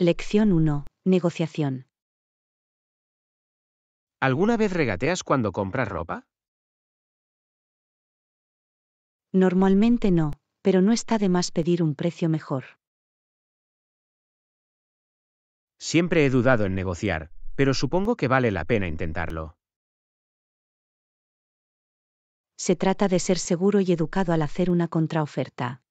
Lección 1. Negociación. ¿Alguna vez regateas cuando compras ropa? Normalmente no, pero no está de más pedir un precio mejor. Siempre he dudado en negociar, pero supongo que vale la pena intentarlo. Se trata de ser seguro y educado al hacer una contraoferta.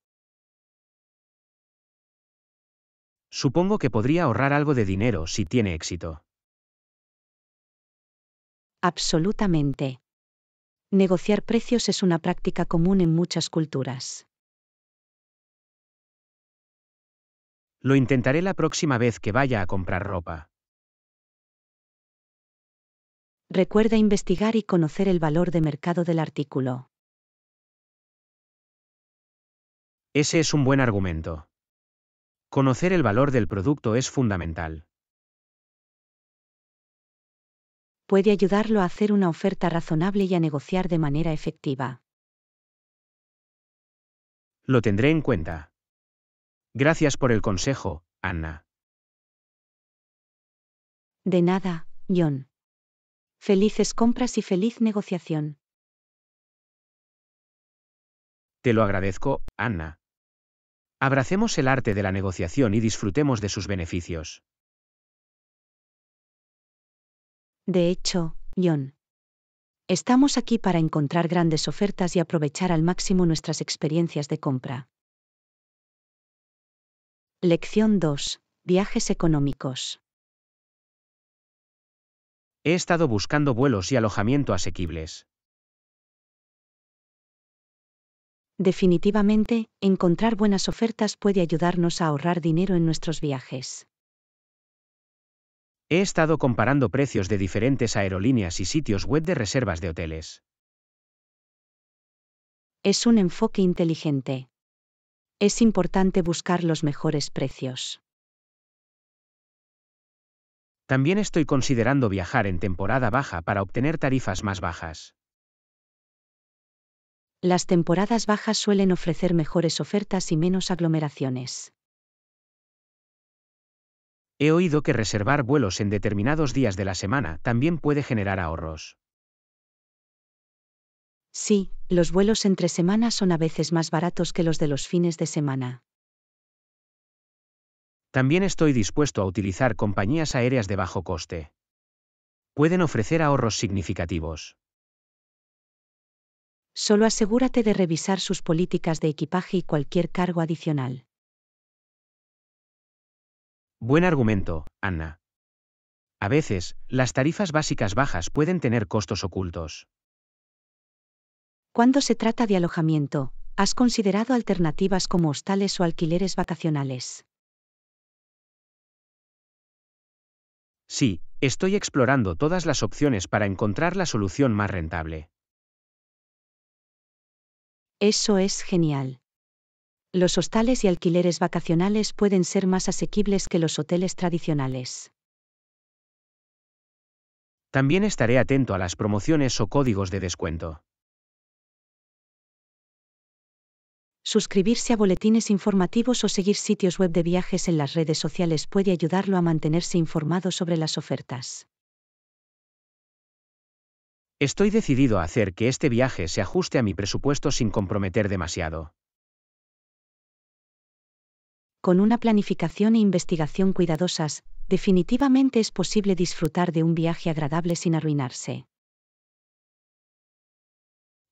Supongo que podría ahorrar algo de dinero si tiene éxito. Absolutamente. Negociar precios es una práctica común en muchas culturas. Lo intentaré la próxima vez que vaya a comprar ropa. Recuerda investigar y conocer el valor de mercado del artículo. Ese es un buen argumento. Conocer el valor del producto es fundamental. Puede ayudarlo a hacer una oferta razonable y a negociar de manera efectiva. Lo tendré en cuenta. Gracias por el consejo, Anna. De nada, John. Felices compras y feliz negociación. Te lo agradezco, Anna. Abracemos el arte de la negociación y disfrutemos de sus beneficios. De hecho, John. Estamos aquí para encontrar grandes ofertas y aprovechar al máximo nuestras experiencias de compra. Lección 2. Viajes económicos. He estado buscando vuelos y alojamiento asequibles. Definitivamente, encontrar buenas ofertas puede ayudarnos a ahorrar dinero en nuestros viajes. He estado comparando precios de diferentes aerolíneas y sitios web de reservas de hoteles. Es un enfoque inteligente. Es importante buscar los mejores precios. También estoy considerando viajar en temporada baja para obtener tarifas más bajas las temporadas bajas suelen ofrecer mejores ofertas y menos aglomeraciones. He oído que reservar vuelos en determinados días de la semana también puede generar ahorros. Sí, los vuelos entre semanas son a veces más baratos que los de los fines de semana. También estoy dispuesto a utilizar compañías aéreas de bajo coste. Pueden ofrecer ahorros significativos. Solo asegúrate de revisar sus políticas de equipaje y cualquier cargo adicional. Buen argumento, Anna. A veces, las tarifas básicas bajas pueden tener costos ocultos. Cuando se trata de alojamiento, ¿has considerado alternativas como hostales o alquileres vacacionales? Sí, estoy explorando todas las opciones para encontrar la solución más rentable. Eso es genial. Los hostales y alquileres vacacionales pueden ser más asequibles que los hoteles tradicionales. También estaré atento a las promociones o códigos de descuento. Suscribirse a boletines informativos o seguir sitios web de viajes en las redes sociales puede ayudarlo a mantenerse informado sobre las ofertas. Estoy decidido a hacer que este viaje se ajuste a mi presupuesto sin comprometer demasiado. Con una planificación e investigación cuidadosas, definitivamente es posible disfrutar de un viaje agradable sin arruinarse.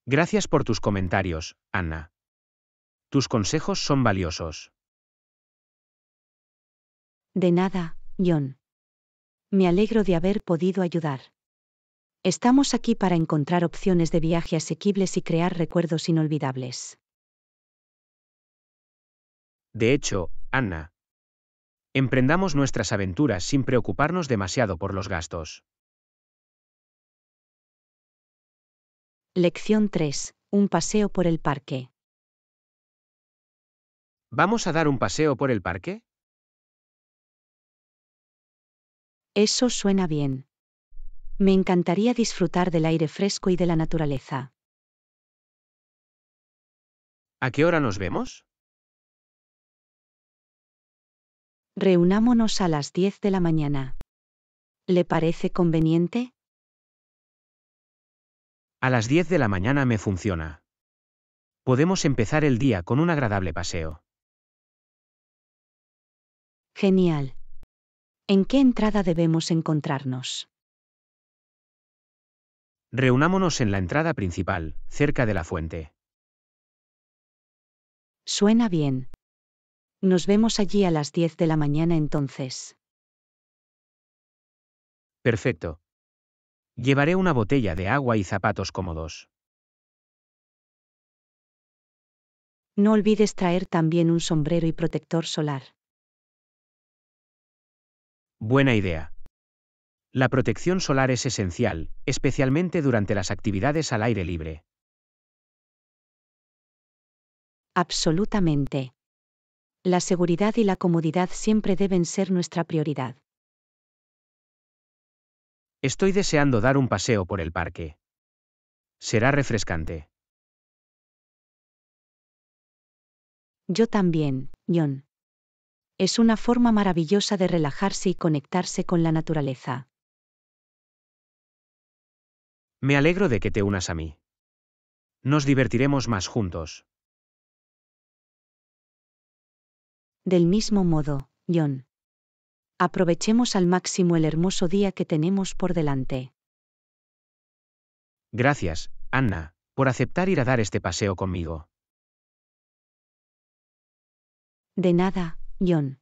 Gracias por tus comentarios, Anna. Tus consejos son valiosos. De nada, John. Me alegro de haber podido ayudar. Estamos aquí para encontrar opciones de viaje asequibles y crear recuerdos inolvidables. De hecho, Anna. Emprendamos nuestras aventuras sin preocuparnos demasiado por los gastos. Lección 3. Un paseo por el parque. ¿Vamos a dar un paseo por el parque? Eso suena bien. Me encantaría disfrutar del aire fresco y de la naturaleza. ¿A qué hora nos vemos? Reunámonos a las 10 de la mañana. ¿Le parece conveniente? A las 10 de la mañana me funciona. Podemos empezar el día con un agradable paseo. Genial. ¿En qué entrada debemos encontrarnos? Reunámonos en la entrada principal, cerca de la fuente. Suena bien. Nos vemos allí a las 10 de la mañana entonces. Perfecto. Llevaré una botella de agua y zapatos cómodos. No olvides traer también un sombrero y protector solar. Buena idea. La protección solar es esencial, especialmente durante las actividades al aire libre. Absolutamente. La seguridad y la comodidad siempre deben ser nuestra prioridad. Estoy deseando dar un paseo por el parque. Será refrescante. Yo también, John. Es una forma maravillosa de relajarse y conectarse con la naturaleza. Me alegro de que te unas a mí. Nos divertiremos más juntos. Del mismo modo, John. Aprovechemos al máximo el hermoso día que tenemos por delante. Gracias, Anna, por aceptar ir a dar este paseo conmigo. De nada, John.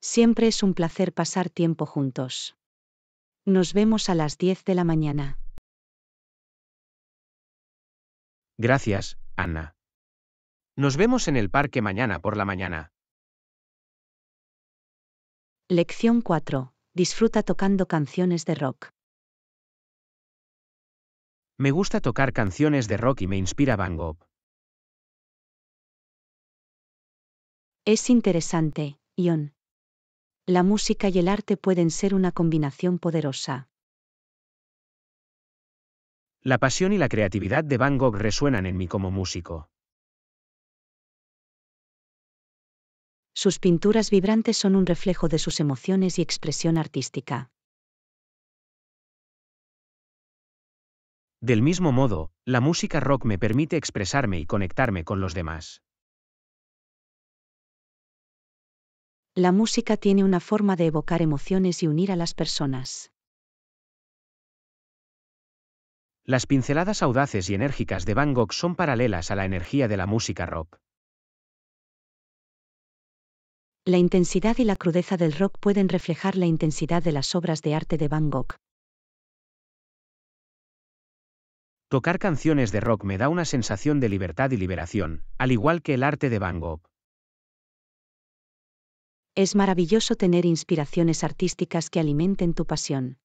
Siempre es un placer pasar tiempo juntos. Nos vemos a las 10 de la mañana. Gracias, Anna. Nos vemos en el parque mañana por la mañana. Lección 4. Disfruta tocando canciones de rock. Me gusta tocar canciones de rock y me inspira Van Gogh. Es interesante, Ion. La música y el arte pueden ser una combinación poderosa. La pasión y la creatividad de Van Gogh resuenan en mí como músico. Sus pinturas vibrantes son un reflejo de sus emociones y expresión artística. Del mismo modo, la música rock me permite expresarme y conectarme con los demás. La música tiene una forma de evocar emociones y unir a las personas. Las pinceladas audaces y enérgicas de Van Gogh son paralelas a la energía de la música rock. La intensidad y la crudeza del rock pueden reflejar la intensidad de las obras de arte de Van Gogh. Tocar canciones de rock me da una sensación de libertad y liberación, al igual que el arte de Van Gogh. Es maravilloso tener inspiraciones artísticas que alimenten tu pasión.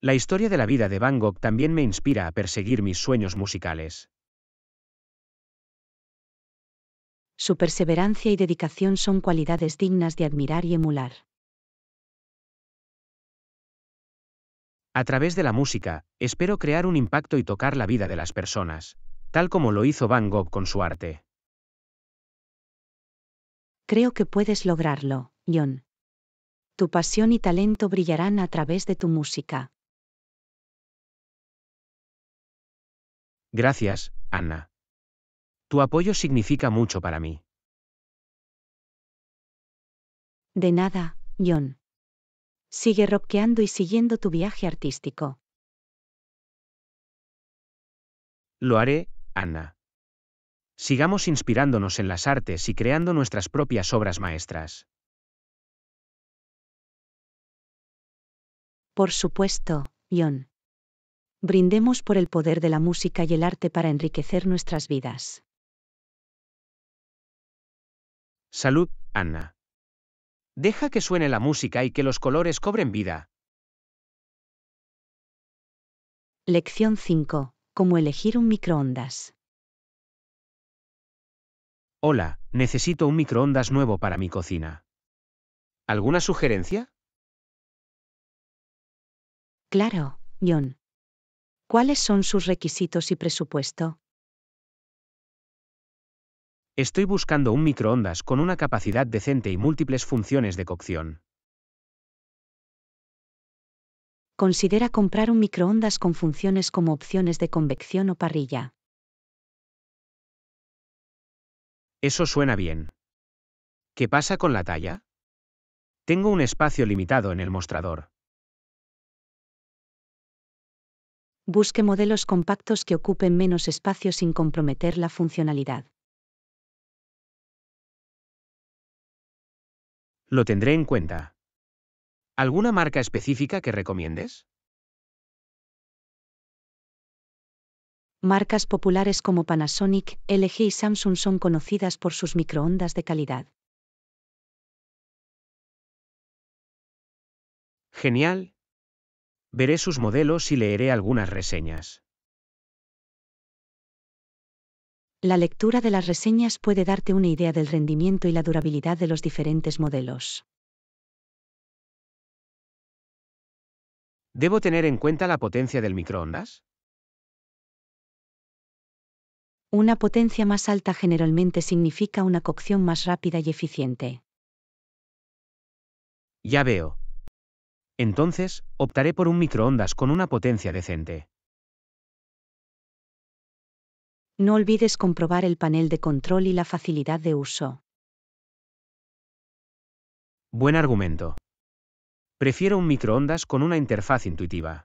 La historia de la vida de Van Gogh también me inspira a perseguir mis sueños musicales. Su perseverancia y dedicación son cualidades dignas de admirar y emular. A través de la música, espero crear un impacto y tocar la vida de las personas, tal como lo hizo Van Gogh con su arte. Creo que puedes lograrlo, John. Tu pasión y talento brillarán a través de tu música. Gracias, Anna. Tu apoyo significa mucho para mí. De nada, John. Sigue rockeando y siguiendo tu viaje artístico. Lo haré, Anna. Sigamos inspirándonos en las artes y creando nuestras propias obras maestras. Por supuesto, John. Brindemos por el poder de la música y el arte para enriquecer nuestras vidas. Salud, Anna. Deja que suene la música y que los colores cobren vida. Lección 5. Cómo elegir un microondas. Hola, necesito un microondas nuevo para mi cocina. ¿Alguna sugerencia? Claro, John. ¿Cuáles son sus requisitos y presupuesto? Estoy buscando un microondas con una capacidad decente y múltiples funciones de cocción. Considera comprar un microondas con funciones como opciones de convección o parrilla. Eso suena bien. ¿Qué pasa con la talla? Tengo un espacio limitado en el mostrador. Busque modelos compactos que ocupen menos espacio sin comprometer la funcionalidad. Lo tendré en cuenta. ¿Alguna marca específica que recomiendes? Marcas populares como Panasonic, LG y Samsung son conocidas por sus microondas de calidad. Genial, Veré sus modelos y leeré algunas reseñas. La lectura de las reseñas puede darte una idea del rendimiento y la durabilidad de los diferentes modelos. ¿Debo tener en cuenta la potencia del microondas? Una potencia más alta generalmente significa una cocción más rápida y eficiente. Ya veo. Entonces, optaré por un microondas con una potencia decente. No olvides comprobar el panel de control y la facilidad de uso. Buen argumento. Prefiero un microondas con una interfaz intuitiva.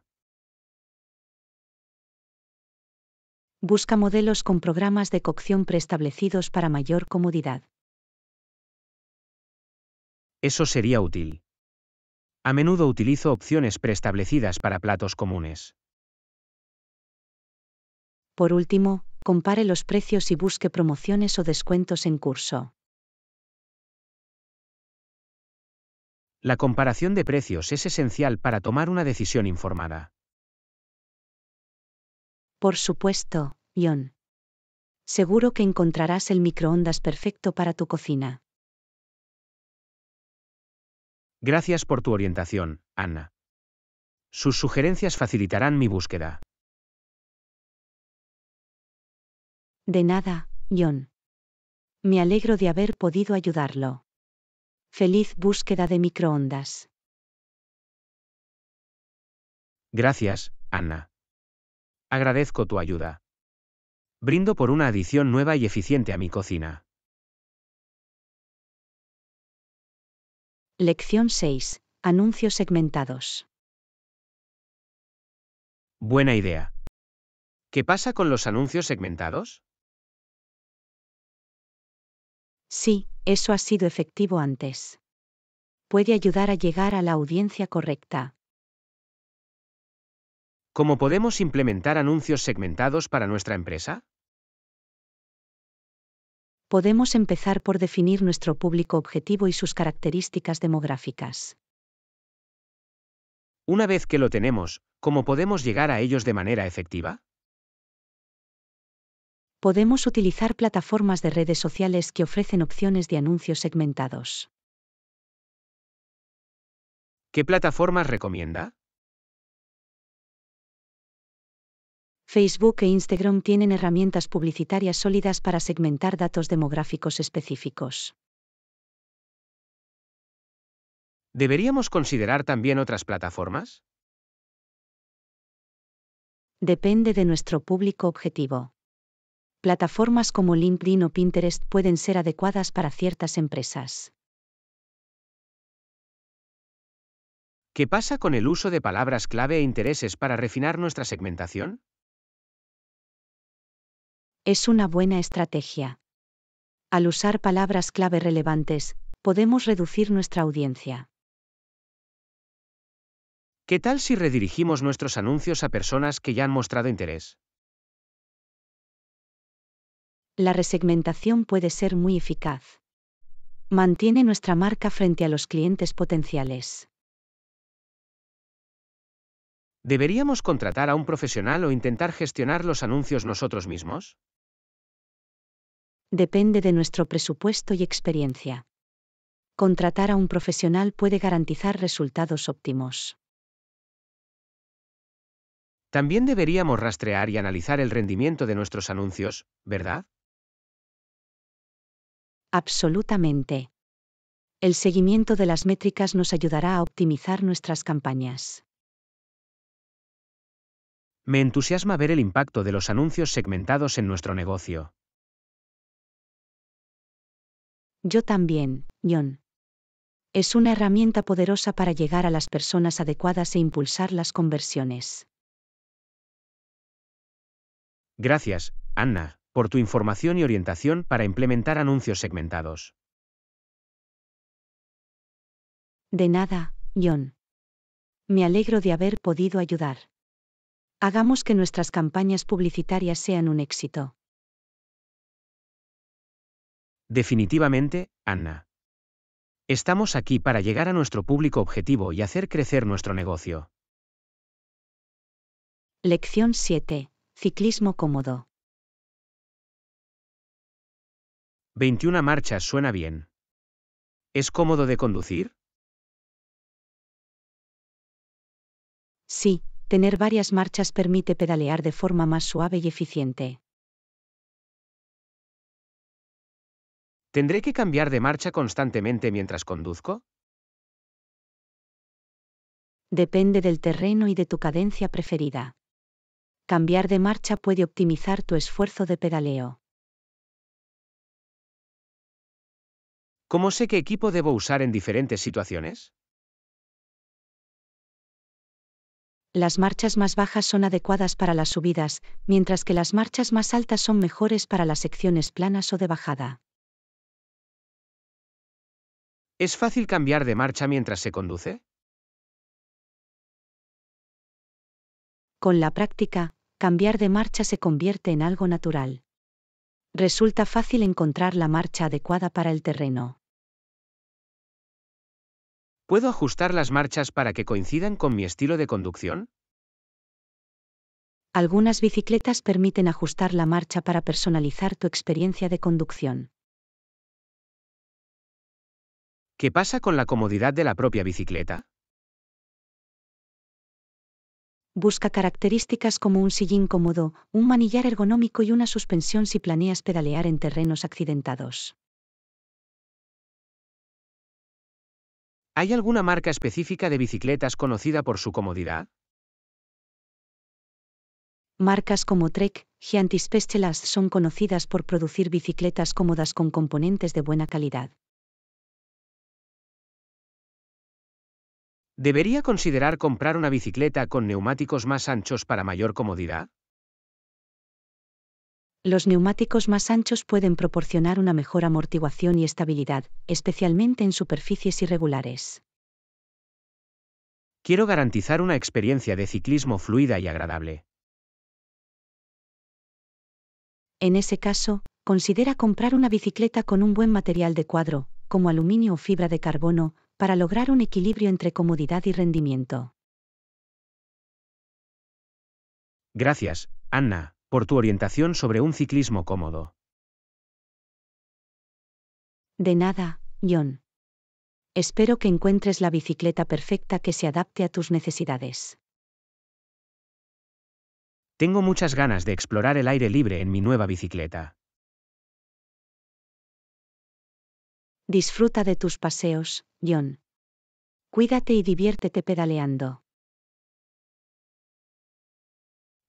Busca modelos con programas de cocción preestablecidos para mayor comodidad. Eso sería útil. A menudo utilizo opciones preestablecidas para platos comunes. Por último, compare los precios y busque promociones o descuentos en curso. La comparación de precios es esencial para tomar una decisión informada. Por supuesto, John. Seguro que encontrarás el microondas perfecto para tu cocina. Gracias por tu orientación, Anna. Sus sugerencias facilitarán mi búsqueda. De nada, John. Me alegro de haber podido ayudarlo. Feliz búsqueda de microondas. Gracias, Anna. Agradezco tu ayuda. Brindo por una adición nueva y eficiente a mi cocina. Lección 6. Anuncios segmentados. Buena idea. ¿Qué pasa con los anuncios segmentados? Sí, eso ha sido efectivo antes. Puede ayudar a llegar a la audiencia correcta. ¿Cómo podemos implementar anuncios segmentados para nuestra empresa? podemos empezar por definir nuestro público objetivo y sus características demográficas. Una vez que lo tenemos, ¿cómo podemos llegar a ellos de manera efectiva? Podemos utilizar plataformas de redes sociales que ofrecen opciones de anuncios segmentados. ¿Qué plataformas recomienda? Facebook e Instagram tienen herramientas publicitarias sólidas para segmentar datos demográficos específicos. ¿Deberíamos considerar también otras plataformas? Depende de nuestro público objetivo. Plataformas como LinkedIn o Pinterest pueden ser adecuadas para ciertas empresas. ¿Qué pasa con el uso de palabras clave e intereses para refinar nuestra segmentación? Es una buena estrategia. Al usar palabras clave relevantes, podemos reducir nuestra audiencia. ¿Qué tal si redirigimos nuestros anuncios a personas que ya han mostrado interés? La resegmentación puede ser muy eficaz. Mantiene nuestra marca frente a los clientes potenciales. ¿Deberíamos contratar a un profesional o intentar gestionar los anuncios nosotros mismos? depende de nuestro presupuesto y experiencia. Contratar a un profesional puede garantizar resultados óptimos. También deberíamos rastrear y analizar el rendimiento de nuestros anuncios, ¿verdad? Absolutamente. El seguimiento de las métricas nos ayudará a optimizar nuestras campañas. Me entusiasma ver el impacto de los anuncios segmentados en nuestro negocio. Yo también, John. Es una herramienta poderosa para llegar a las personas adecuadas e impulsar las conversiones. Gracias, Anna, por tu información y orientación para implementar anuncios segmentados. De nada, John. Me alegro de haber podido ayudar. Hagamos que nuestras campañas publicitarias sean un éxito. Definitivamente, Anna. Estamos aquí para llegar a nuestro público objetivo y hacer crecer nuestro negocio. Lección 7. Ciclismo cómodo. 21 marchas suena bien. ¿Es cómodo de conducir? Sí, tener varias marchas permite pedalear de forma más suave y eficiente. ¿Tendré que cambiar de marcha constantemente mientras conduzco? Depende del terreno y de tu cadencia preferida. Cambiar de marcha puede optimizar tu esfuerzo de pedaleo. ¿Cómo sé qué equipo debo usar en diferentes situaciones? Las marchas más bajas son adecuadas para las subidas, mientras que las marchas más altas son mejores para las secciones planas o de bajada. ¿Es fácil cambiar de marcha mientras se conduce? Con la práctica, cambiar de marcha se convierte en algo natural. Resulta fácil encontrar la marcha adecuada para el terreno. ¿Puedo ajustar las marchas para que coincidan con mi estilo de conducción? Algunas bicicletas permiten ajustar la marcha para personalizar tu experiencia de conducción. ¿Qué pasa con la comodidad de la propia bicicleta? Busca características como un sillín cómodo, un manillar ergonómico y una suspensión si planeas pedalear en terrenos accidentados. ¿Hay alguna marca específica de bicicletas conocida por su comodidad? Marcas como Trek, Giantis Specialized son conocidas por producir bicicletas cómodas con componentes de buena calidad. ¿Debería considerar comprar una bicicleta con neumáticos más anchos para mayor comodidad? Los neumáticos más anchos pueden proporcionar una mejor amortiguación y estabilidad, especialmente en superficies irregulares. Quiero garantizar una experiencia de ciclismo fluida y agradable. En ese caso, considera comprar una bicicleta con un buen material de cuadro, como aluminio o fibra de carbono, para lograr un equilibrio entre comodidad y rendimiento. Gracias, Anna, por tu orientación sobre un ciclismo cómodo. De nada, John. Espero que encuentres la bicicleta perfecta que se adapte a tus necesidades. Tengo muchas ganas de explorar el aire libre en mi nueva bicicleta. Disfruta de tus paseos, John. Cuídate y diviértete pedaleando.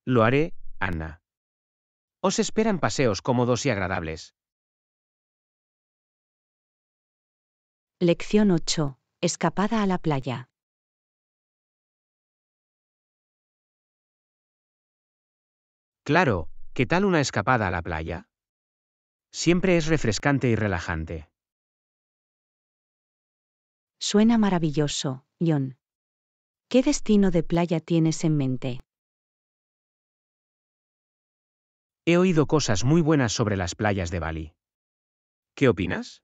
Lo haré, Ana. Os esperan paseos cómodos y agradables. Lección 8. Escapada a la playa. Claro, ¿qué tal una escapada a la playa? Siempre es refrescante y relajante. Suena maravilloso, John. ¿Qué destino de playa tienes en mente? He oído cosas muy buenas sobre las playas de Bali. ¿Qué opinas?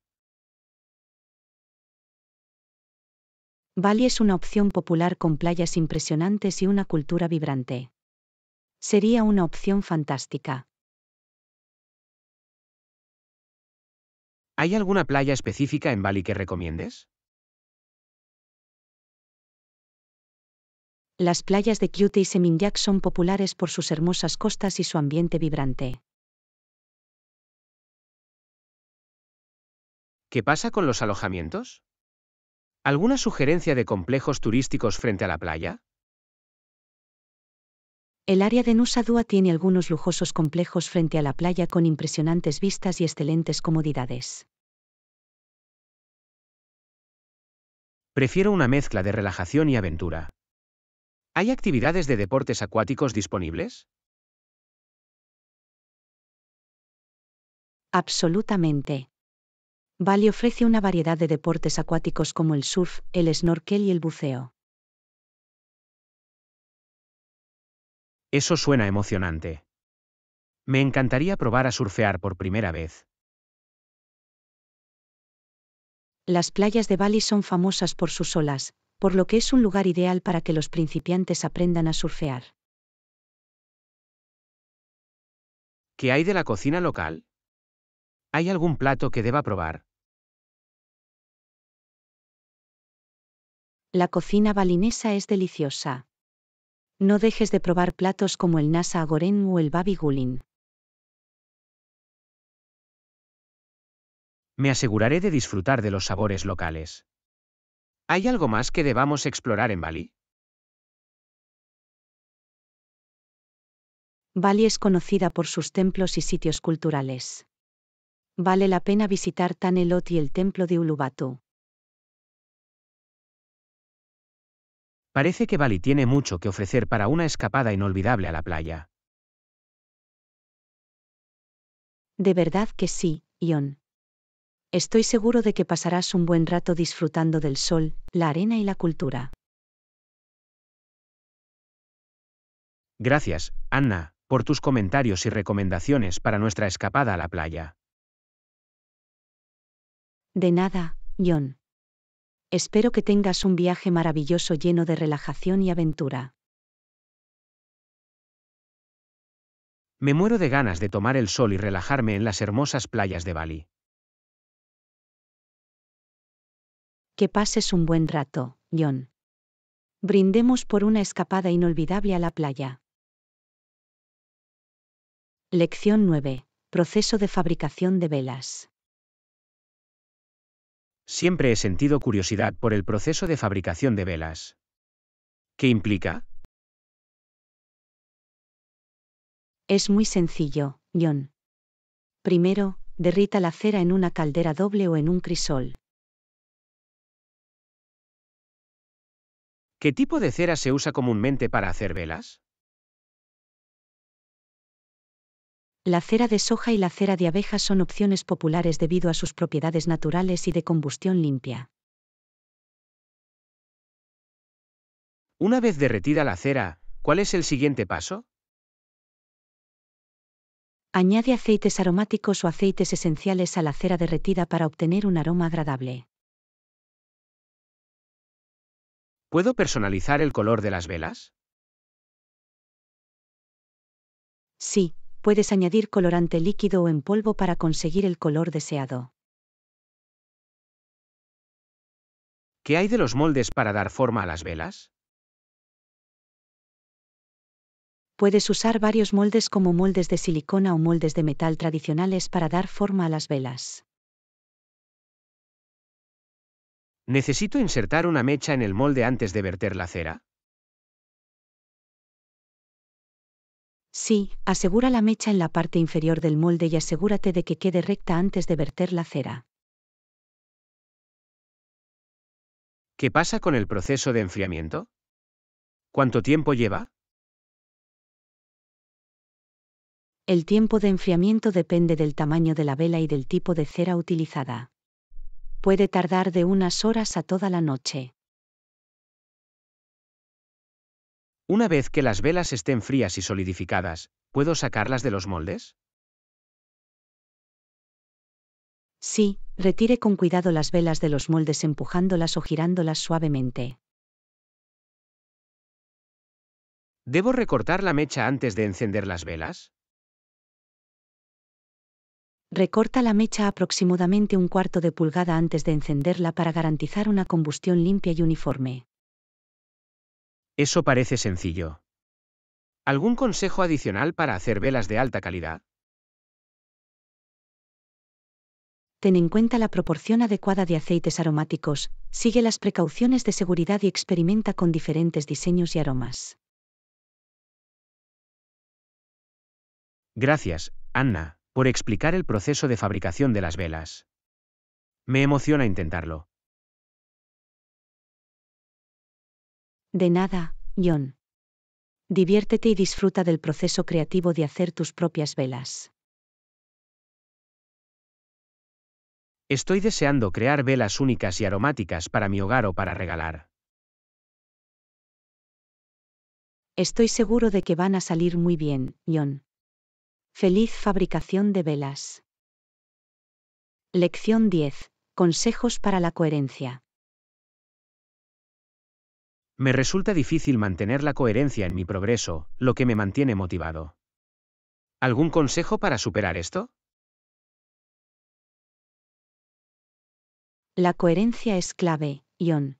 Bali es una opción popular con playas impresionantes y una cultura vibrante. Sería una opción fantástica. ¿Hay alguna playa específica en Bali que recomiendes? Las playas de Cute y Seminyak son populares por sus hermosas costas y su ambiente vibrante. ¿Qué pasa con los alojamientos? ¿Alguna sugerencia de complejos turísticos frente a la playa? El área de Nusa Dua tiene algunos lujosos complejos frente a la playa con impresionantes vistas y excelentes comodidades. Prefiero una mezcla de relajación y aventura. ¿Hay actividades de deportes acuáticos disponibles? Absolutamente. Bali ofrece una variedad de deportes acuáticos como el surf, el snorkel y el buceo. Eso suena emocionante. Me encantaría probar a surfear por primera vez. Las playas de Bali son famosas por sus olas, por lo que es un lugar ideal para que los principiantes aprendan a surfear. ¿Qué hay de la cocina local? ¿Hay algún plato que deba probar? La cocina balinesa es deliciosa. No dejes de probar platos como el nasa goreng o el babi gulin. Me aseguraré de disfrutar de los sabores locales. ¿Hay algo más que debamos explorar en Bali? Bali es conocida por sus templos y sitios culturales. Vale la pena visitar Tanelot y el templo de Ulubatu. Parece que Bali tiene mucho que ofrecer para una escapada inolvidable a la playa. De verdad que sí, Ion. Estoy seguro de que pasarás un buen rato disfrutando del sol, la arena y la cultura. Gracias, Anna, por tus comentarios y recomendaciones para nuestra escapada a la playa. De nada, John. Espero que tengas un viaje maravilloso lleno de relajación y aventura. Me muero de ganas de tomar el sol y relajarme en las hermosas playas de Bali. Que pases un buen rato, John. Brindemos por una escapada inolvidable a la playa. Lección 9. Proceso de fabricación de velas. Siempre he sentido curiosidad por el proceso de fabricación de velas. ¿Qué implica? Es muy sencillo, John. Primero, derrita la cera en una caldera doble o en un crisol. ¿Qué tipo de cera se usa comúnmente para hacer velas? La cera de soja y la cera de abeja son opciones populares debido a sus propiedades naturales y de combustión limpia. Una vez derretida la cera, ¿cuál es el siguiente paso? Añade aceites aromáticos o aceites esenciales a la cera derretida para obtener un aroma agradable. ¿Puedo personalizar el color de las velas? Sí, puedes añadir colorante líquido o en polvo para conseguir el color deseado. ¿Qué hay de los moldes para dar forma a las velas? Puedes usar varios moldes como moldes de silicona o moldes de metal tradicionales para dar forma a las velas. ¿Necesito insertar una mecha en el molde antes de verter la cera? Sí, asegura la mecha en la parte inferior del molde y asegúrate de que quede recta antes de verter la cera. ¿Qué pasa con el proceso de enfriamiento? ¿Cuánto tiempo lleva? El tiempo de enfriamiento depende del tamaño de la vela y del tipo de cera utilizada puede tardar de unas horas a toda la noche. Una vez que las velas estén frías y solidificadas, ¿puedo sacarlas de los moldes? Sí, retire con cuidado las velas de los moldes empujándolas o girándolas suavemente. ¿Debo recortar la mecha antes de encender las velas? Recorta la mecha aproximadamente un cuarto de pulgada antes de encenderla para garantizar una combustión limpia y uniforme. Eso parece sencillo. ¿Algún consejo adicional para hacer velas de alta calidad? Ten en cuenta la proporción adecuada de aceites aromáticos, sigue las precauciones de seguridad y experimenta con diferentes diseños y aromas. Gracias, Anna por explicar el proceso de fabricación de las velas. Me emociona intentarlo. De nada, John. Diviértete y disfruta del proceso creativo de hacer tus propias velas. Estoy deseando crear velas únicas y aromáticas para mi hogar o para regalar. Estoy seguro de que van a salir muy bien, John. Feliz fabricación de velas. Lección 10. Consejos para la coherencia. Me resulta difícil mantener la coherencia en mi progreso, lo que me mantiene motivado. ¿Algún consejo para superar esto? La coherencia es clave, Ion.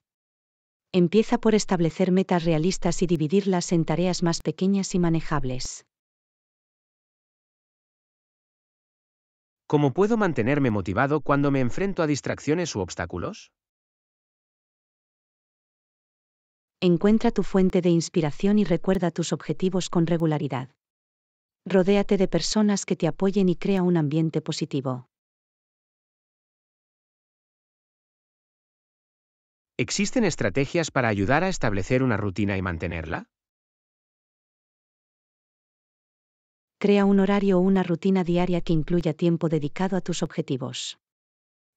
Empieza por establecer metas realistas y dividirlas en tareas más pequeñas y manejables. ¿Cómo puedo mantenerme motivado cuando me enfrento a distracciones u obstáculos? Encuentra tu fuente de inspiración y recuerda tus objetivos con regularidad. Rodéate de personas que te apoyen y crea un ambiente positivo. ¿Existen estrategias para ayudar a establecer una rutina y mantenerla? Crea un horario o una rutina diaria que incluya tiempo dedicado a tus objetivos.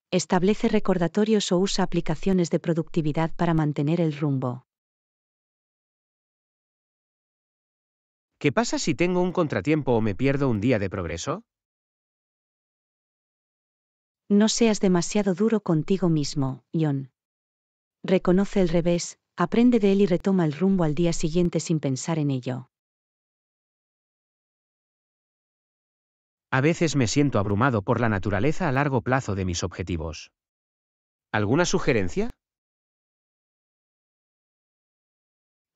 Establece recordatorios o usa aplicaciones de productividad para mantener el rumbo. ¿Qué pasa si tengo un contratiempo o me pierdo un día de progreso? No seas demasiado duro contigo mismo, Ion. Reconoce el revés, aprende de él y retoma el rumbo al día siguiente sin pensar en ello. A veces me siento abrumado por la naturaleza a largo plazo de mis objetivos. ¿Alguna sugerencia?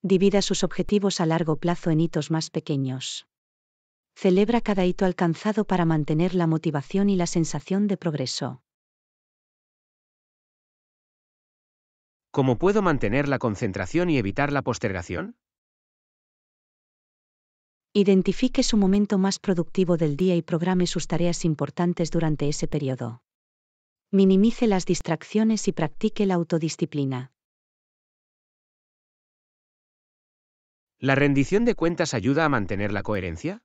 Divida sus objetivos a largo plazo en hitos más pequeños. Celebra cada hito alcanzado para mantener la motivación y la sensación de progreso. ¿Cómo puedo mantener la concentración y evitar la postergación? Identifique su momento más productivo del día y programe sus tareas importantes durante ese periodo. Minimice las distracciones y practique la autodisciplina. ¿La rendición de cuentas ayuda a mantener la coherencia?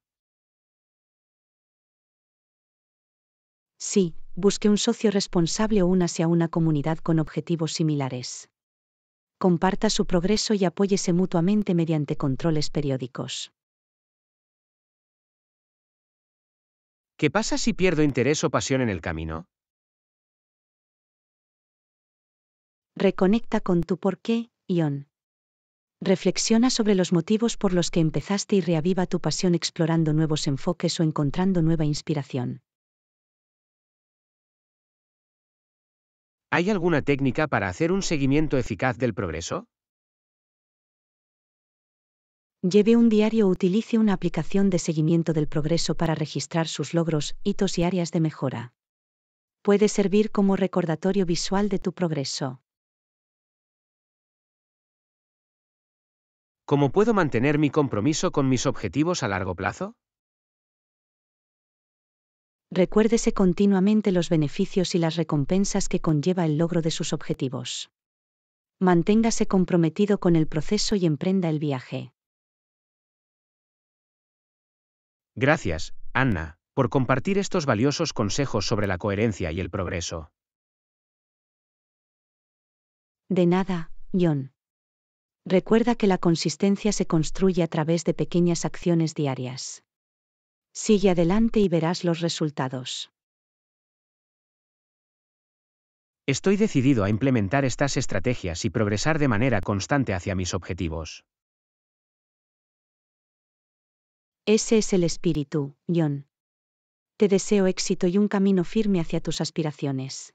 Sí, busque un socio responsable o únase a una comunidad con objetivos similares. Comparta su progreso y apóyese mutuamente mediante controles periódicos. ¿Qué pasa si pierdo interés o pasión en el camino? Reconecta con tu porqué, Ion. Reflexiona sobre los motivos por los que empezaste y reaviva tu pasión explorando nuevos enfoques o encontrando nueva inspiración. ¿Hay alguna técnica para hacer un seguimiento eficaz del progreso? Lleve un diario o utilice una aplicación de seguimiento del progreso para registrar sus logros, hitos y áreas de mejora. Puede servir como recordatorio visual de tu progreso. ¿Cómo puedo mantener mi compromiso con mis objetivos a largo plazo? Recuérdese continuamente los beneficios y las recompensas que conlleva el logro de sus objetivos. Manténgase comprometido con el proceso y emprenda el viaje. Gracias, Anna, por compartir estos valiosos consejos sobre la coherencia y el progreso. De nada, John. Recuerda que la consistencia se construye a través de pequeñas acciones diarias. Sigue adelante y verás los resultados. Estoy decidido a implementar estas estrategias y progresar de manera constante hacia mis objetivos. Ese es el espíritu, John. Te deseo éxito y un camino firme hacia tus aspiraciones.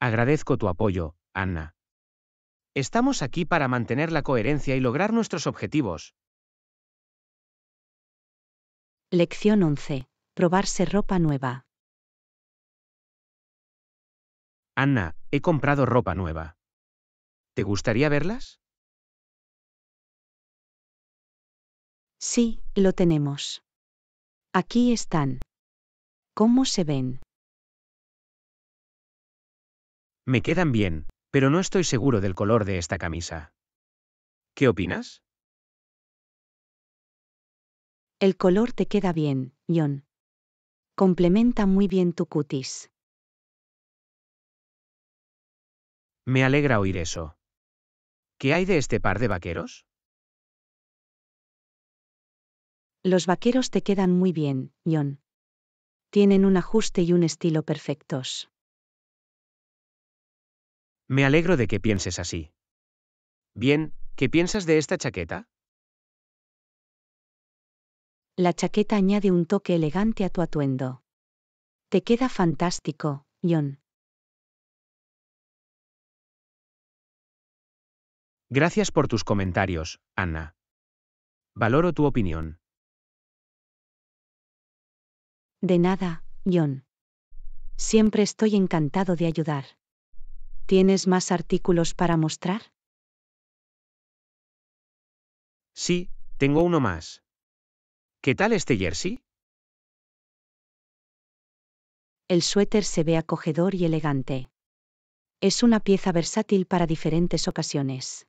Agradezco tu apoyo, Anna. Estamos aquí para mantener la coherencia y lograr nuestros objetivos. Lección 11. Probarse ropa nueva. Anna, he comprado ropa nueva. ¿Te gustaría verlas? Sí, lo tenemos. Aquí están. ¿Cómo se ven? Me quedan bien, pero no estoy seguro del color de esta camisa. ¿Qué opinas? El color te queda bien, John. Complementa muy bien tu cutis. Me alegra oír eso. ¿Qué hay de este par de vaqueros? Los vaqueros te quedan muy bien, John. Tienen un ajuste y un estilo perfectos. Me alegro de que pienses así. Bien, ¿qué piensas de esta chaqueta? La chaqueta añade un toque elegante a tu atuendo. Te queda fantástico, John. Gracias por tus comentarios, Anna. Valoro tu opinión. De nada, John. Siempre estoy encantado de ayudar. ¿Tienes más artículos para mostrar? Sí, tengo uno más. ¿Qué tal este jersey? El suéter se ve acogedor y elegante. Es una pieza versátil para diferentes ocasiones.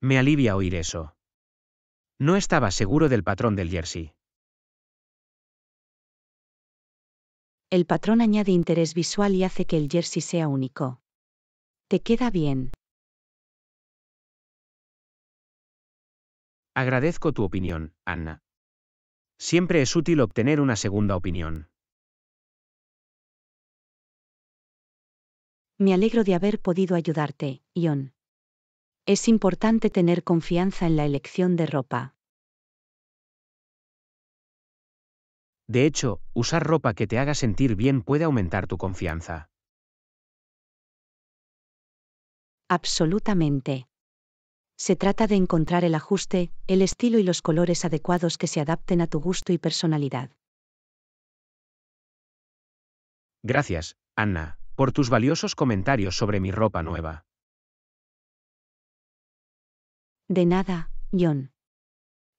Me alivia oír eso. No estaba seguro del patrón del jersey. El patrón añade interés visual y hace que el jersey sea único. Te queda bien. Agradezco tu opinión, Anna. Siempre es útil obtener una segunda opinión. Me alegro de haber podido ayudarte, Ion. Es importante tener confianza en la elección de ropa. De hecho, usar ropa que te haga sentir bien puede aumentar tu confianza. Absolutamente. Se trata de encontrar el ajuste, el estilo y los colores adecuados que se adapten a tu gusto y personalidad. Gracias, Anna, por tus valiosos comentarios sobre mi ropa nueva. De nada, John.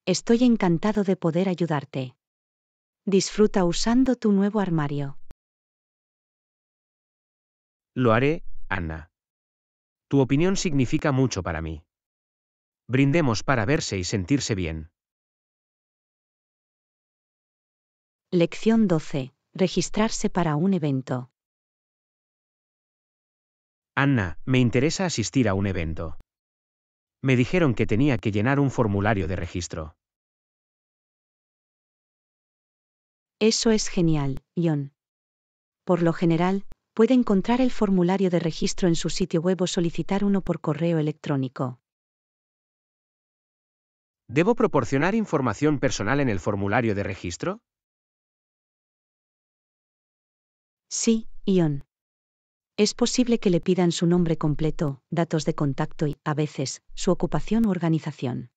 Estoy encantado de poder ayudarte. Disfruta usando tu nuevo armario. Lo haré, Anna. Tu opinión significa mucho para mí. Brindemos para verse y sentirse bien. Lección 12. Registrarse para un evento. Anna, me interesa asistir a un evento me dijeron que tenía que llenar un formulario de registro. Eso es genial, Ion. Por lo general, puede encontrar el formulario de registro en su sitio web o solicitar uno por correo electrónico. ¿Debo proporcionar información personal en el formulario de registro? Sí, Ion. Es posible que le pidan su nombre completo, datos de contacto y, a veces, su ocupación u organización.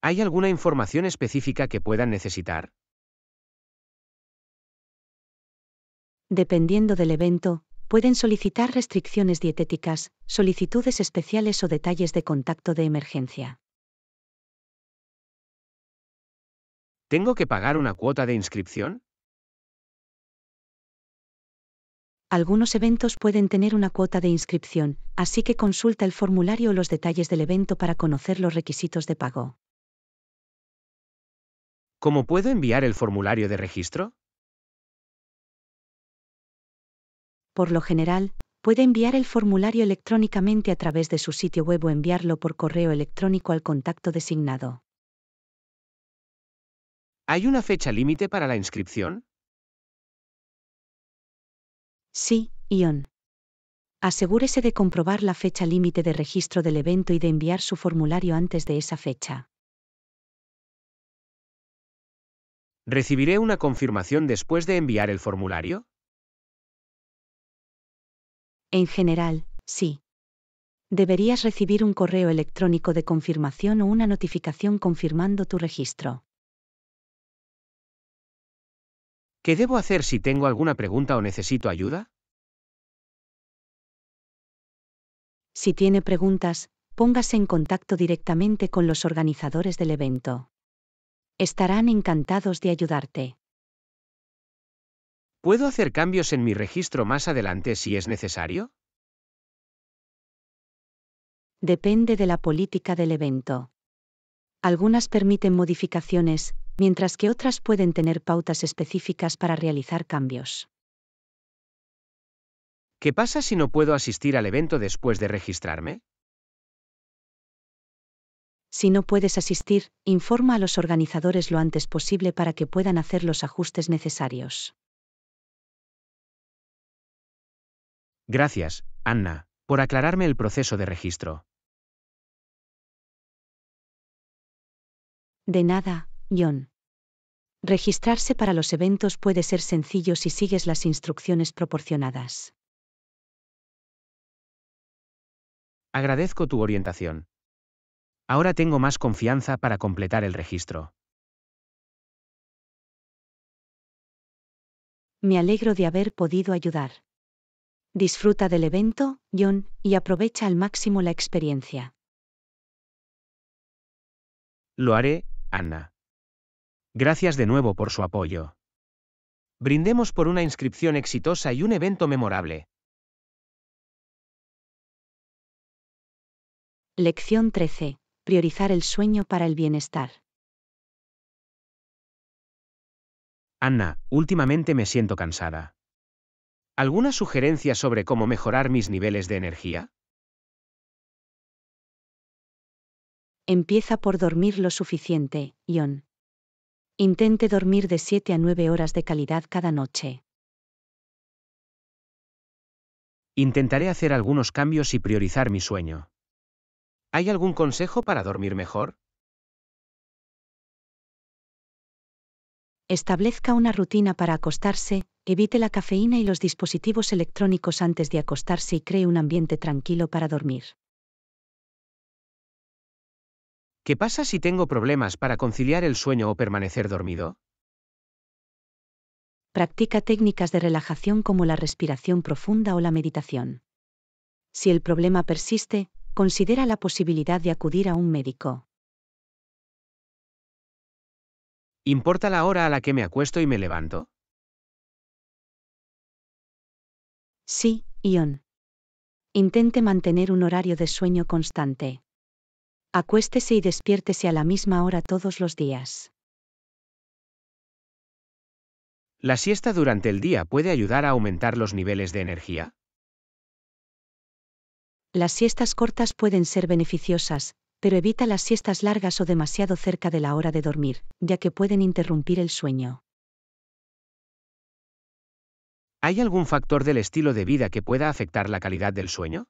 ¿Hay alguna información específica que puedan necesitar? Dependiendo del evento, pueden solicitar restricciones dietéticas, solicitudes especiales o detalles de contacto de emergencia. ¿Tengo que pagar una cuota de inscripción? Algunos eventos pueden tener una cuota de inscripción, así que consulta el formulario o los detalles del evento para conocer los requisitos de pago. ¿Cómo puedo enviar el formulario de registro? Por lo general, puede enviar el formulario electrónicamente a través de su sitio web o enviarlo por correo electrónico al contacto designado. ¿Hay una fecha límite para la inscripción? Sí, Ion. Asegúrese de comprobar la fecha límite de registro del evento y de enviar su formulario antes de esa fecha. ¿Recibiré una confirmación después de enviar el formulario? En general, sí. Deberías recibir un correo electrónico de confirmación o una notificación confirmando tu registro. ¿Qué debo hacer si tengo alguna pregunta o necesito ayuda? Si tiene preguntas, póngase en contacto directamente con los organizadores del evento. Estarán encantados de ayudarte. ¿Puedo hacer cambios en mi registro más adelante si es necesario? Depende de la política del evento. Algunas permiten modificaciones, mientras que otras pueden tener pautas específicas para realizar cambios. ¿Qué pasa si no puedo asistir al evento después de registrarme? Si no puedes asistir, informa a los organizadores lo antes posible para que puedan hacer los ajustes necesarios. Gracias, Anna, por aclararme el proceso de registro. De nada, John. Registrarse para los eventos puede ser sencillo si sigues las instrucciones proporcionadas. Agradezco tu orientación. Ahora tengo más confianza para completar el registro. Me alegro de haber podido ayudar. Disfruta del evento, John, y aprovecha al máximo la experiencia. Lo haré, Anna. Gracias de nuevo por su apoyo. Brindemos por una inscripción exitosa y un evento memorable. Lección 13. Priorizar el sueño para el bienestar. Anna, últimamente me siento cansada. ¿Alguna sugerencia sobre cómo mejorar mis niveles de energía? Empieza por dormir lo suficiente, Ion. Intente dormir de 7 a 9 horas de calidad cada noche. Intentaré hacer algunos cambios y priorizar mi sueño. ¿Hay algún consejo para dormir mejor? Establezca una rutina para acostarse, evite la cafeína y los dispositivos electrónicos antes de acostarse y cree un ambiente tranquilo para dormir. ¿Qué pasa si tengo problemas para conciliar el sueño o permanecer dormido? Practica técnicas de relajación como la respiración profunda o la meditación. Si el problema persiste, considera la posibilidad de acudir a un médico. ¿Importa la hora a la que me acuesto y me levanto? Sí, Ion. Intente mantener un horario de sueño constante acuéstese y despiértese a la misma hora todos los días. ¿La siesta durante el día puede ayudar a aumentar los niveles de energía? Las siestas cortas pueden ser beneficiosas, pero evita las siestas largas o demasiado cerca de la hora de dormir, ya que pueden interrumpir el sueño. ¿Hay algún factor del estilo de vida que pueda afectar la calidad del sueño?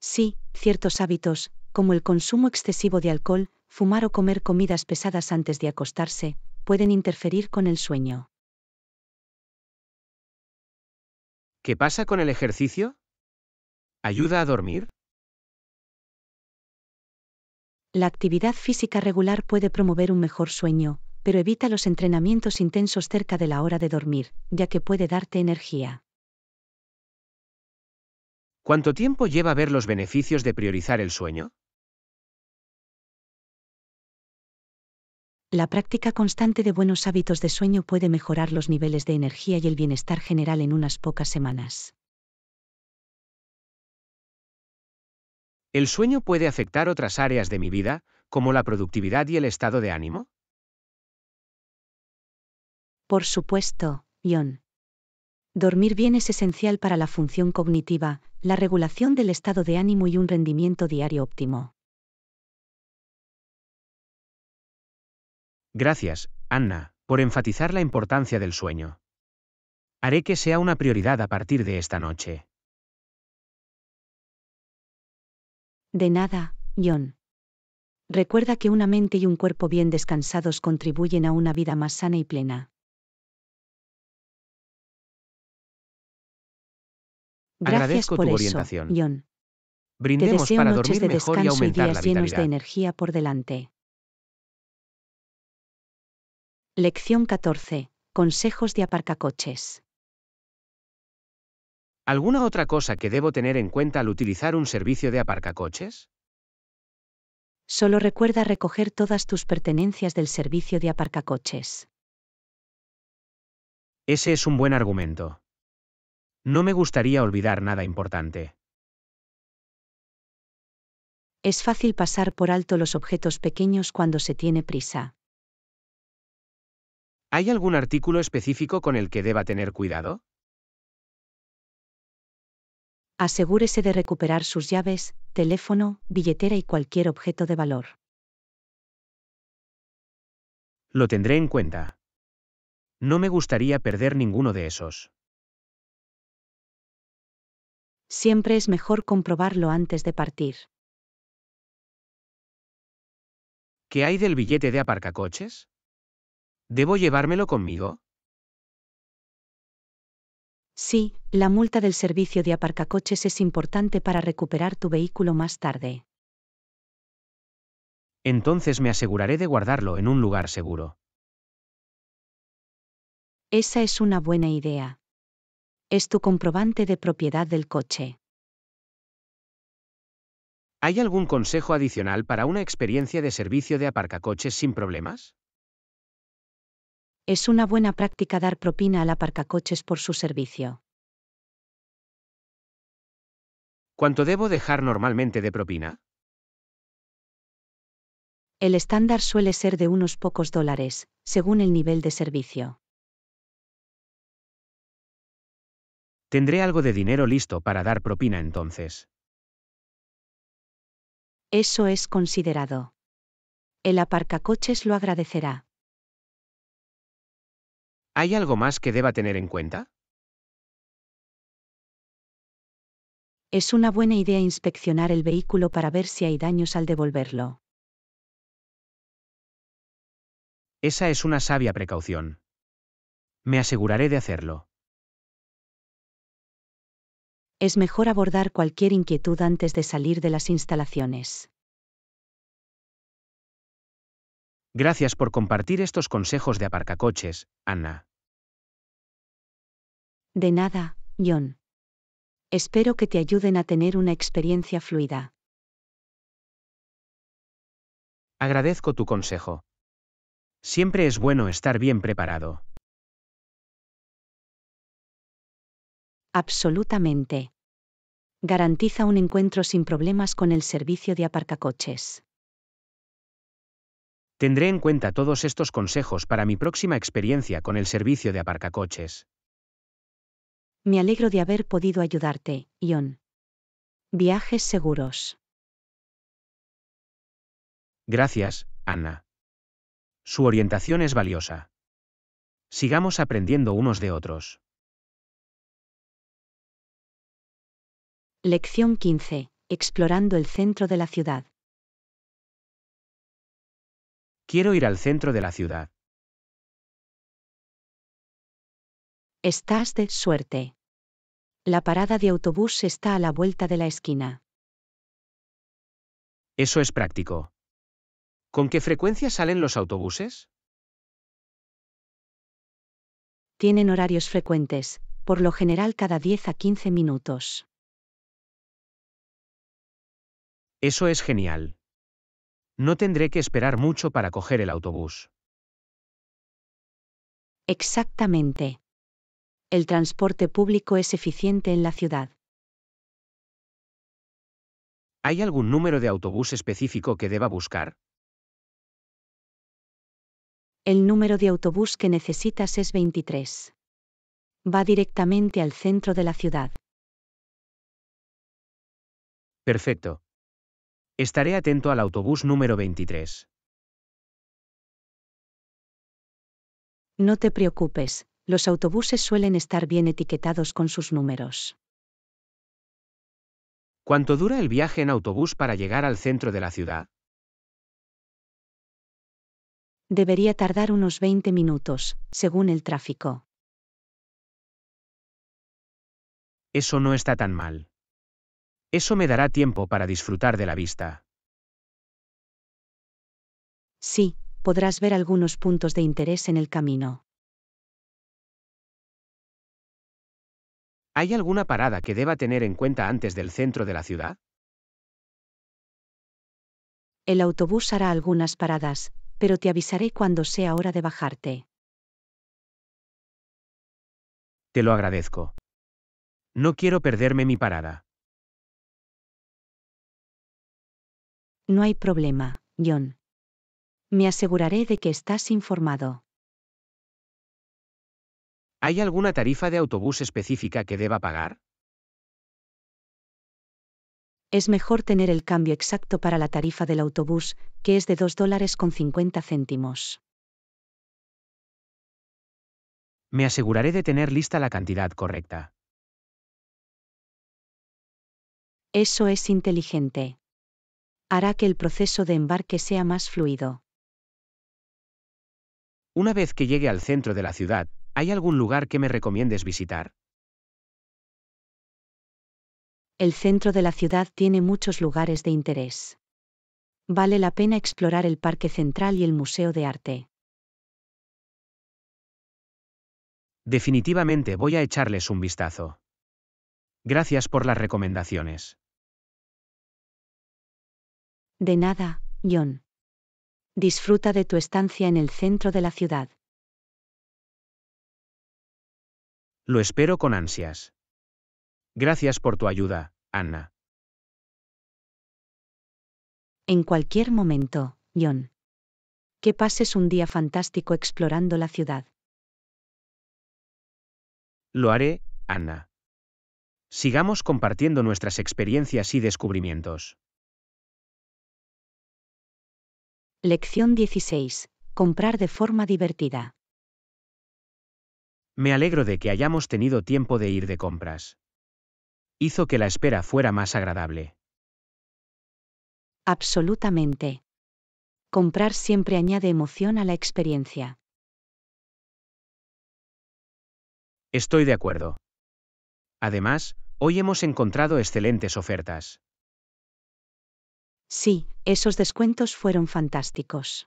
Sí, ciertos hábitos, como el consumo excesivo de alcohol, fumar o comer comidas pesadas antes de acostarse, pueden interferir con el sueño. ¿Qué pasa con el ejercicio? ¿Ayuda a dormir? La actividad física regular puede promover un mejor sueño, pero evita los entrenamientos intensos cerca de la hora de dormir, ya que puede darte energía. ¿Cuánto tiempo lleva ver los beneficios de priorizar el sueño? La práctica constante de buenos hábitos de sueño puede mejorar los niveles de energía y el bienestar general en unas pocas semanas. ¿El sueño puede afectar otras áreas de mi vida, como la productividad y el estado de ánimo? Por supuesto, John. Dormir bien es esencial para la función cognitiva, la regulación del estado de ánimo y un rendimiento diario óptimo. Gracias, Anna, por enfatizar la importancia del sueño. Haré que sea una prioridad a partir de esta noche. De nada, John. Recuerda que una mente y un cuerpo bien descansados contribuyen a una vida más sana y plena. Gracias Agradezco por tu orientación. John. Brindemos para dormir de descanso y días la llenos de energía por delante. Lección 14. Consejos de aparcacoches. ¿Alguna otra cosa que debo tener en cuenta al utilizar un servicio de aparcacoches? Solo recuerda recoger todas tus pertenencias del servicio de aparcacoches. Ese es un buen argumento. No me gustaría olvidar nada importante. Es fácil pasar por alto los objetos pequeños cuando se tiene prisa. ¿Hay algún artículo específico con el que deba tener cuidado? Asegúrese de recuperar sus llaves, teléfono, billetera y cualquier objeto de valor. Lo tendré en cuenta. No me gustaría perder ninguno de esos siempre es mejor comprobarlo antes de partir. ¿Qué hay del billete de aparcacoches? ¿Debo llevármelo conmigo? Sí, la multa del servicio de aparcacoches es importante para recuperar tu vehículo más tarde. Entonces me aseguraré de guardarlo en un lugar seguro. Esa es una buena idea es tu comprobante de propiedad del coche. ¿Hay algún consejo adicional para una experiencia de servicio de aparcacoches sin problemas? Es una buena práctica dar propina al aparcacoches por su servicio. ¿Cuánto debo dejar normalmente de propina? El estándar suele ser de unos pocos dólares, según el nivel de servicio. Tendré algo de dinero listo para dar propina entonces. Eso es considerado. El aparcacoches lo agradecerá. ¿Hay algo más que deba tener en cuenta? Es una buena idea inspeccionar el vehículo para ver si hay daños al devolverlo. Esa es una sabia precaución. Me aseguraré de hacerlo es mejor abordar cualquier inquietud antes de salir de las instalaciones. Gracias por compartir estos consejos de aparcacoches, Ana. De nada, John. Espero que te ayuden a tener una experiencia fluida. Agradezco tu consejo. Siempre es bueno estar bien preparado. Absolutamente. Garantiza un encuentro sin problemas con el servicio de aparcacoches. Tendré en cuenta todos estos consejos para mi próxima experiencia con el servicio de aparcacoches. Me alegro de haber podido ayudarte, Ion. Viajes seguros. Gracias, Ana. Su orientación es valiosa. Sigamos aprendiendo unos de otros. Lección 15. Explorando el centro de la ciudad. Quiero ir al centro de la ciudad. Estás de suerte. La parada de autobús está a la vuelta de la esquina. Eso es práctico. ¿Con qué frecuencia salen los autobuses? Tienen horarios frecuentes, por lo general cada 10 a 15 minutos. Eso es genial. No tendré que esperar mucho para coger el autobús. Exactamente. El transporte público es eficiente en la ciudad. ¿Hay algún número de autobús específico que deba buscar? El número de autobús que necesitas es 23. Va directamente al centro de la ciudad. Perfecto. Estaré atento al autobús número 23. No te preocupes, los autobuses suelen estar bien etiquetados con sus números. ¿Cuánto dura el viaje en autobús para llegar al centro de la ciudad? Debería tardar unos 20 minutos, según el tráfico. Eso no está tan mal. Eso me dará tiempo para disfrutar de la vista. Sí, podrás ver algunos puntos de interés en el camino. ¿Hay alguna parada que deba tener en cuenta antes del centro de la ciudad? El autobús hará algunas paradas, pero te avisaré cuando sea hora de bajarte. Te lo agradezco. No quiero perderme mi parada. No hay problema, John. Me aseguraré de que estás informado. ¿Hay alguna tarifa de autobús específica que deba pagar? Es mejor tener el cambio exacto para la tarifa del autobús, que es de 2 dólares con 50 céntimos. Me aseguraré de tener lista la cantidad correcta. Eso es inteligente hará que el proceso de embarque sea más fluido. Una vez que llegue al centro de la ciudad, ¿hay algún lugar que me recomiendes visitar? El centro de la ciudad tiene muchos lugares de interés. Vale la pena explorar el Parque Central y el Museo de Arte. Definitivamente voy a echarles un vistazo. Gracias por las recomendaciones. De nada, John. Disfruta de tu estancia en el centro de la ciudad. Lo espero con ansias. Gracias por tu ayuda, Anna. En cualquier momento, John. Que pases un día fantástico explorando la ciudad. Lo haré, Anna. Sigamos compartiendo nuestras experiencias y descubrimientos. Lección 16. Comprar de forma divertida. Me alegro de que hayamos tenido tiempo de ir de compras. Hizo que la espera fuera más agradable. Absolutamente. Comprar siempre añade emoción a la experiencia. Estoy de acuerdo. Además, hoy hemos encontrado excelentes ofertas. Sí, esos descuentos fueron fantásticos.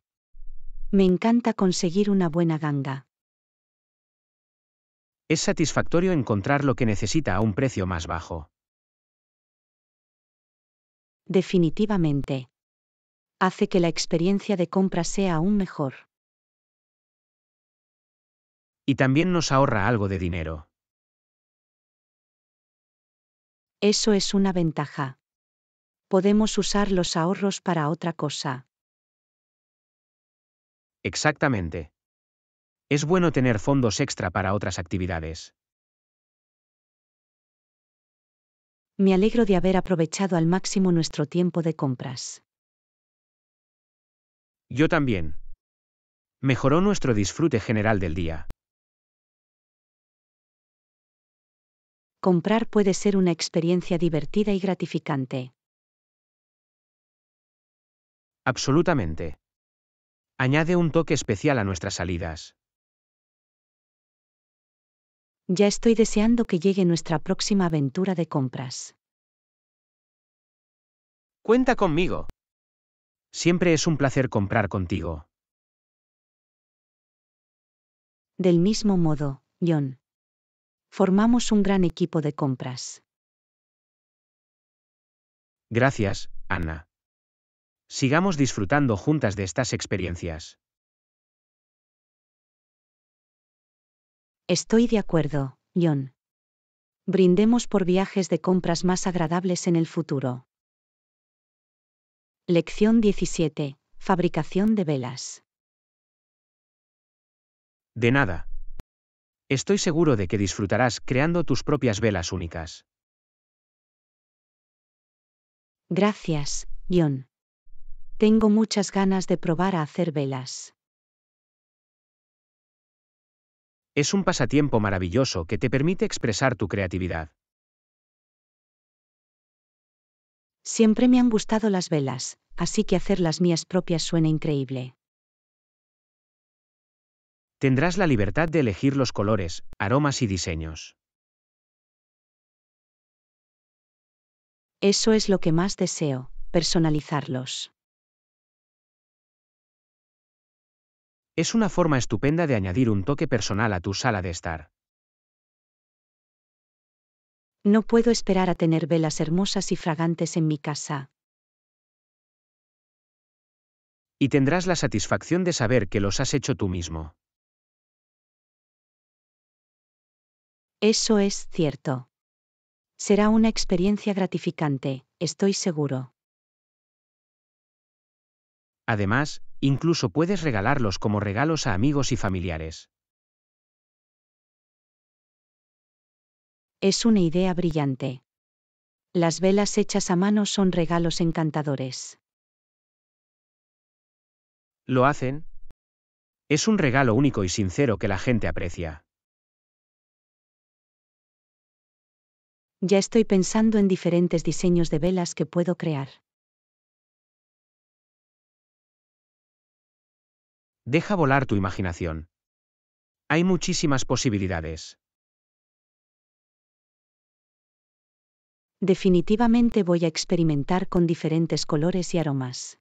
Me encanta conseguir una buena ganga. Es satisfactorio encontrar lo que necesita a un precio más bajo. Definitivamente. Hace que la experiencia de compra sea aún mejor. Y también nos ahorra algo de dinero. Eso es una ventaja podemos usar los ahorros para otra cosa. Exactamente. Es bueno tener fondos extra para otras actividades. Me alegro de haber aprovechado al máximo nuestro tiempo de compras. Yo también. Mejoró nuestro disfrute general del día. Comprar puede ser una experiencia divertida y gratificante. Absolutamente. Añade un toque especial a nuestras salidas. Ya estoy deseando que llegue nuestra próxima aventura de compras. Cuenta conmigo. Siempre es un placer comprar contigo. Del mismo modo, John. Formamos un gran equipo de compras. Gracias, Ana. Sigamos disfrutando juntas de estas experiencias. Estoy de acuerdo, John. Brindemos por viajes de compras más agradables en el futuro. Lección 17. Fabricación de velas. De nada. Estoy seguro de que disfrutarás creando tus propias velas únicas. Gracias, John. Tengo muchas ganas de probar a hacer velas. Es un pasatiempo maravilloso que te permite expresar tu creatividad. Siempre me han gustado las velas, así que hacer las mías propias suena increíble. Tendrás la libertad de elegir los colores, aromas y diseños. Eso es lo que más deseo, personalizarlos. Es una forma estupenda de añadir un toque personal a tu sala de estar. No puedo esperar a tener velas hermosas y fragantes en mi casa. Y tendrás la satisfacción de saber que los has hecho tú mismo. Eso es cierto. Será una experiencia gratificante, estoy seguro. Además, incluso puedes regalarlos como regalos a amigos y familiares. Es una idea brillante. Las velas hechas a mano son regalos encantadores. ¿Lo hacen? Es un regalo único y sincero que la gente aprecia. Ya estoy pensando en diferentes diseños de velas que puedo crear. Deja volar tu imaginación. Hay muchísimas posibilidades. Definitivamente voy a experimentar con diferentes colores y aromas.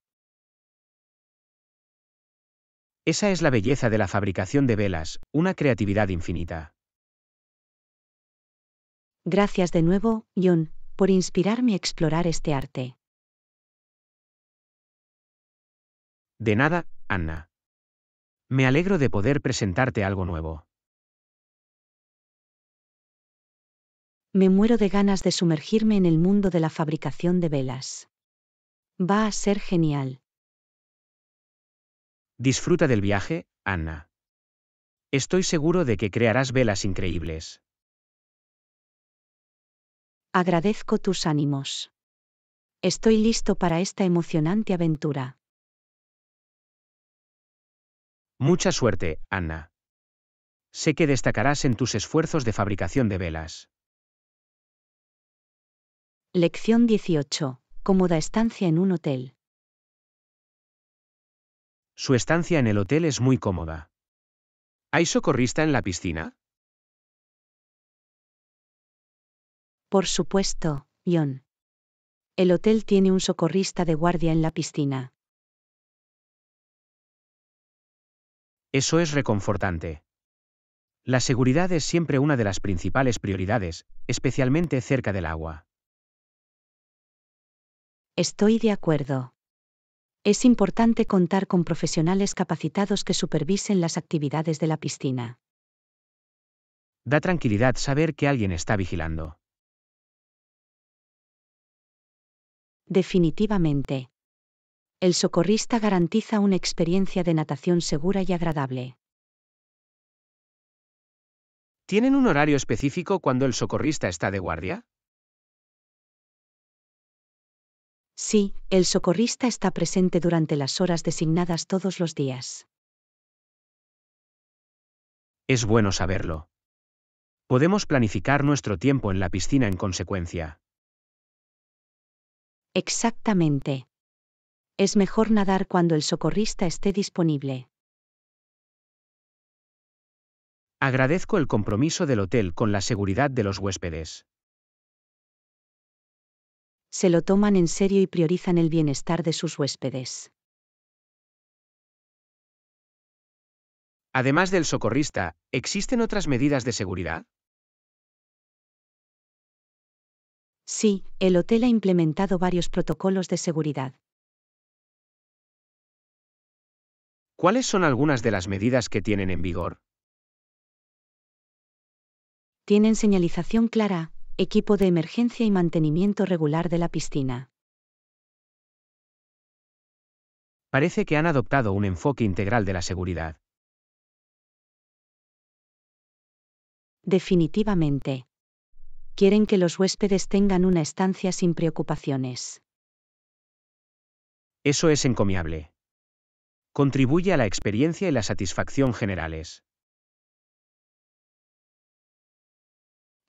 Esa es la belleza de la fabricación de velas, una creatividad infinita. Gracias de nuevo, John, por inspirarme a explorar este arte. De nada, Anna. Me alegro de poder presentarte algo nuevo. Me muero de ganas de sumergirme en el mundo de la fabricación de velas. Va a ser genial. Disfruta del viaje, Anna. Estoy seguro de que crearás velas increíbles. Agradezco tus ánimos. Estoy listo para esta emocionante aventura. Mucha suerte, Ana. Sé que destacarás en tus esfuerzos de fabricación de velas. Lección 18. Cómoda estancia en un hotel. Su estancia en el hotel es muy cómoda. ¿Hay socorrista en la piscina? Por supuesto, John. El hotel tiene un socorrista de guardia en la piscina. Eso es reconfortante. La seguridad es siempre una de las principales prioridades, especialmente cerca del agua. Estoy de acuerdo. Es importante contar con profesionales capacitados que supervisen las actividades de la piscina. Da tranquilidad saber que alguien está vigilando. Definitivamente el socorrista garantiza una experiencia de natación segura y agradable. ¿Tienen un horario específico cuando el socorrista está de guardia? Sí, el socorrista está presente durante las horas designadas todos los días. Es bueno saberlo. Podemos planificar nuestro tiempo en la piscina en consecuencia. Exactamente. Es mejor nadar cuando el socorrista esté disponible. Agradezco el compromiso del hotel con la seguridad de los huéspedes. Se lo toman en serio y priorizan el bienestar de sus huéspedes. Además del socorrista, ¿existen otras medidas de seguridad? Sí, el hotel ha implementado varios protocolos de seguridad. ¿Cuáles son algunas de las medidas que tienen en vigor? Tienen señalización clara, equipo de emergencia y mantenimiento regular de la piscina. Parece que han adoptado un enfoque integral de la seguridad. Definitivamente. Quieren que los huéspedes tengan una estancia sin preocupaciones. Eso es encomiable contribuye a la experiencia y la satisfacción generales.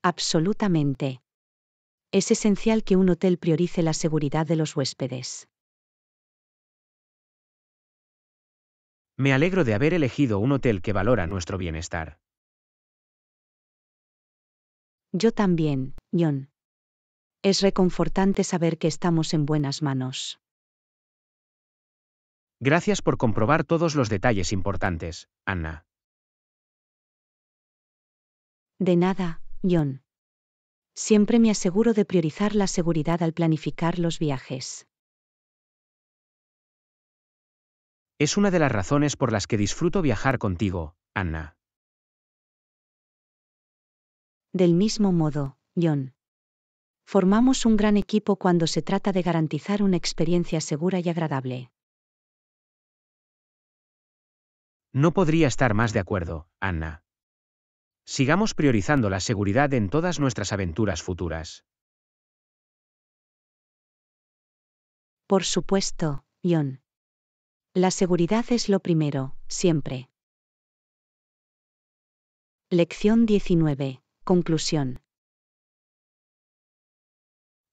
Absolutamente. Es esencial que un hotel priorice la seguridad de los huéspedes. Me alegro de haber elegido un hotel que valora nuestro bienestar. Yo también, John. Es reconfortante saber que estamos en buenas manos. Gracias por comprobar todos los detalles importantes, Anna. De nada, John. Siempre me aseguro de priorizar la seguridad al planificar los viajes. Es una de las razones por las que disfruto viajar contigo, Anna. Del mismo modo, John. Formamos un gran equipo cuando se trata de garantizar una experiencia segura y agradable. No podría estar más de acuerdo, Anna. Sigamos priorizando la seguridad en todas nuestras aventuras futuras. Por supuesto, John. La seguridad es lo primero, siempre. Lección 19. Conclusión.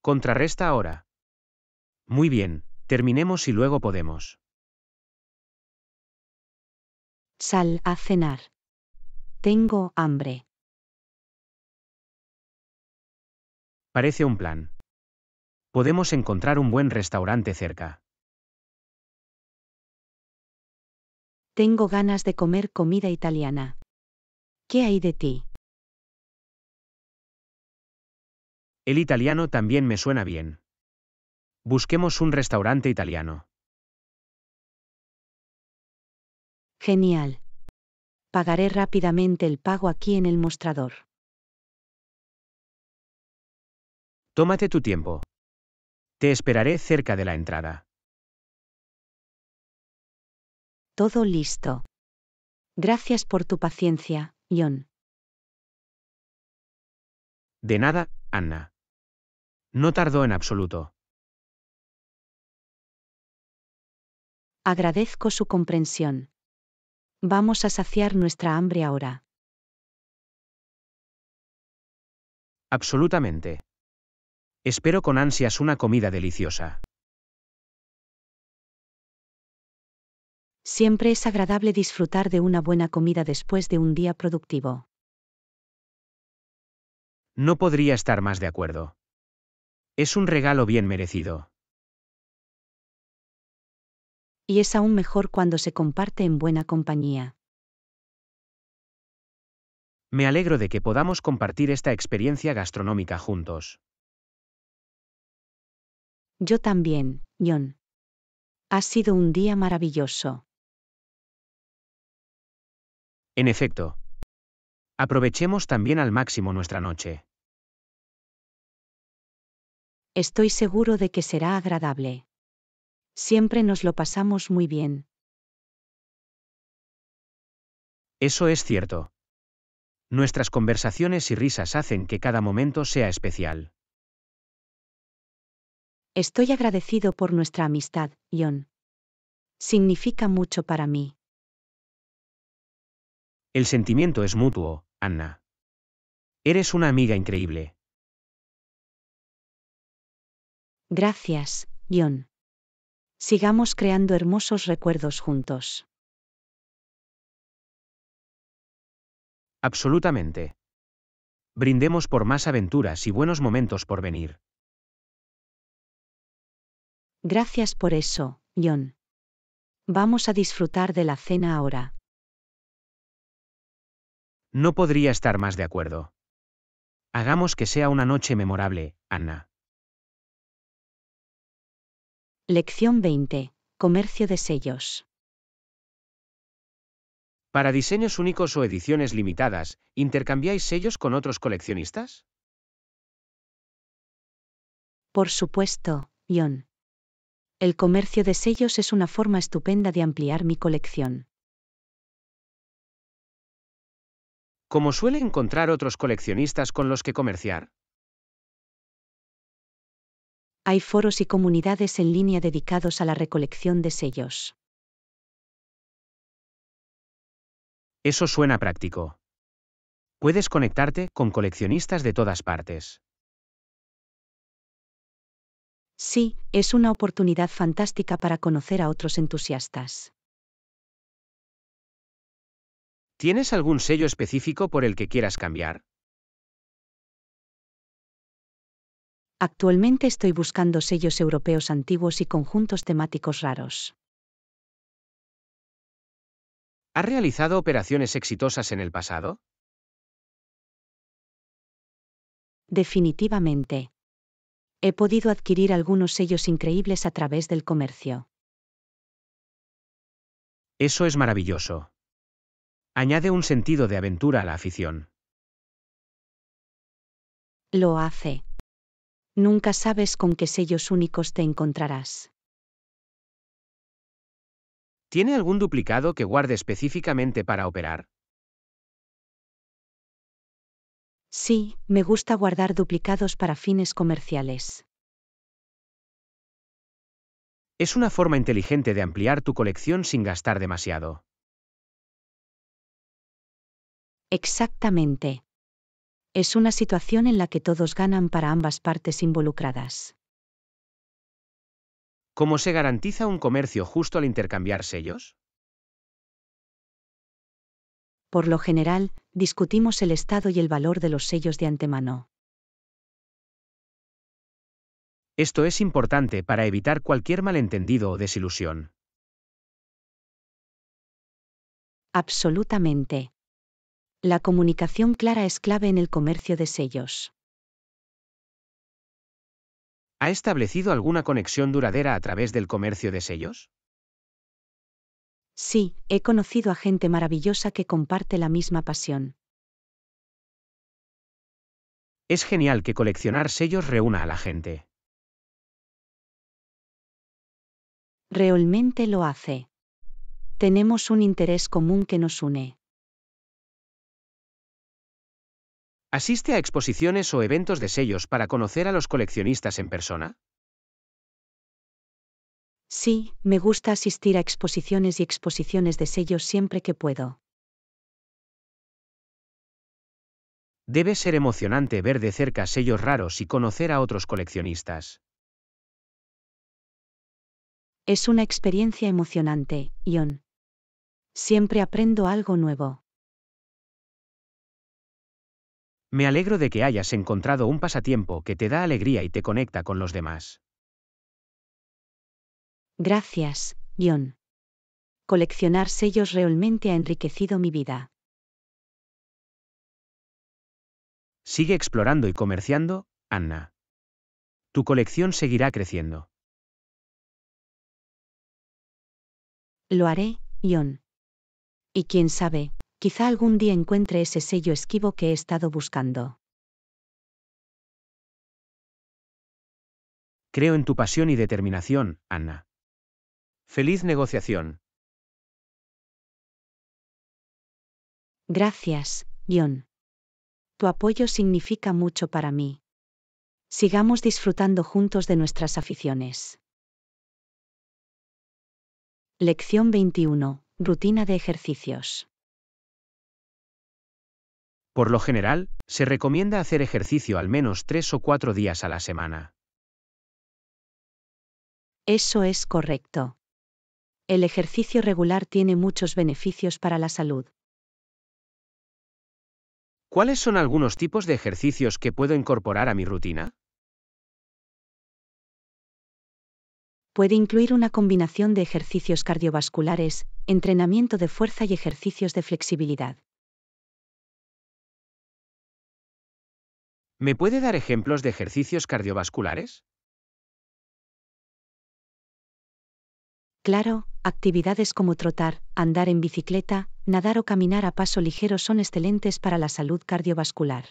Contrarresta ahora. Muy bien, terminemos y luego podemos. Sal a cenar. Tengo hambre. Parece un plan. Podemos encontrar un buen restaurante cerca. Tengo ganas de comer comida italiana. ¿Qué hay de ti? El italiano también me suena bien. Busquemos un restaurante italiano. Genial. Pagaré rápidamente el pago aquí en el mostrador. Tómate tu tiempo. Te esperaré cerca de la entrada. Todo listo. Gracias por tu paciencia, John. De nada, Anna. No tardó en absoluto. Agradezco su comprensión. Vamos a saciar nuestra hambre ahora. Absolutamente. Espero con ansias una comida deliciosa. Siempre es agradable disfrutar de una buena comida después de un día productivo. No podría estar más de acuerdo. Es un regalo bien merecido y es aún mejor cuando se comparte en buena compañía. Me alegro de que podamos compartir esta experiencia gastronómica juntos. Yo también, John. Ha sido un día maravilloso. En efecto. Aprovechemos también al máximo nuestra noche. Estoy seguro de que será agradable. Siempre nos lo pasamos muy bien. Eso es cierto. Nuestras conversaciones y risas hacen que cada momento sea especial. Estoy agradecido por nuestra amistad, John. Significa mucho para mí. El sentimiento es mutuo, Anna. Eres una amiga increíble. Gracias, John. Sigamos creando hermosos recuerdos juntos. Absolutamente. Brindemos por más aventuras y buenos momentos por venir. Gracias por eso, John. Vamos a disfrutar de la cena ahora. No podría estar más de acuerdo. Hagamos que sea una noche memorable, Anna. Lección 20. Comercio de sellos. Para diseños únicos o ediciones limitadas, ¿intercambiáis sellos con otros coleccionistas? Por supuesto, Ion. El comercio de sellos es una forma estupenda de ampliar mi colección. ¿Cómo suele encontrar otros coleccionistas con los que comerciar? hay foros y comunidades en línea dedicados a la recolección de sellos. Eso suena práctico. Puedes conectarte con coleccionistas de todas partes. Sí, es una oportunidad fantástica para conocer a otros entusiastas. ¿Tienes algún sello específico por el que quieras cambiar? Actualmente estoy buscando sellos europeos antiguos y conjuntos temáticos raros. ¿Ha realizado operaciones exitosas en el pasado? Definitivamente. He podido adquirir algunos sellos increíbles a través del comercio. Eso es maravilloso. Añade un sentido de aventura a la afición. Lo hace nunca sabes con qué sellos únicos te encontrarás. ¿Tiene algún duplicado que guarde específicamente para operar? Sí, me gusta guardar duplicados para fines comerciales. Es una forma inteligente de ampliar tu colección sin gastar demasiado. Exactamente. Es una situación en la que todos ganan para ambas partes involucradas. ¿Cómo se garantiza un comercio justo al intercambiar sellos? Por lo general, discutimos el estado y el valor de los sellos de antemano. Esto es importante para evitar cualquier malentendido o desilusión. Absolutamente. La comunicación clara es clave en el comercio de sellos. ¿Ha establecido alguna conexión duradera a través del comercio de sellos? Sí, he conocido a gente maravillosa que comparte la misma pasión. Es genial que coleccionar sellos reúna a la gente. Realmente lo hace. Tenemos un interés común que nos une. ¿Asiste a exposiciones o eventos de sellos para conocer a los coleccionistas en persona? Sí, me gusta asistir a exposiciones y exposiciones de sellos siempre que puedo. Debe ser emocionante ver de cerca sellos raros y conocer a otros coleccionistas. Es una experiencia emocionante, Ion. Siempre aprendo algo nuevo. Me alegro de que hayas encontrado un pasatiempo que te da alegría y te conecta con los demás. Gracias, John. Coleccionar sellos realmente ha enriquecido mi vida. Sigue explorando y comerciando, Anna. Tu colección seguirá creciendo. Lo haré, John. Y quién sabe, Quizá algún día encuentre ese sello esquivo que he estado buscando. Creo en tu pasión y determinación, Ana. Feliz negociación. Gracias, John. Tu apoyo significa mucho para mí. Sigamos disfrutando juntos de nuestras aficiones. Lección 21. Rutina de ejercicios. Por lo general, se recomienda hacer ejercicio al menos tres o cuatro días a la semana. Eso es correcto. El ejercicio regular tiene muchos beneficios para la salud. ¿Cuáles son algunos tipos de ejercicios que puedo incorporar a mi rutina? Puede incluir una combinación de ejercicios cardiovasculares, entrenamiento de fuerza y ejercicios de flexibilidad. ¿Me puede dar ejemplos de ejercicios cardiovasculares? Claro, actividades como trotar, andar en bicicleta, nadar o caminar a paso ligero son excelentes para la salud cardiovascular.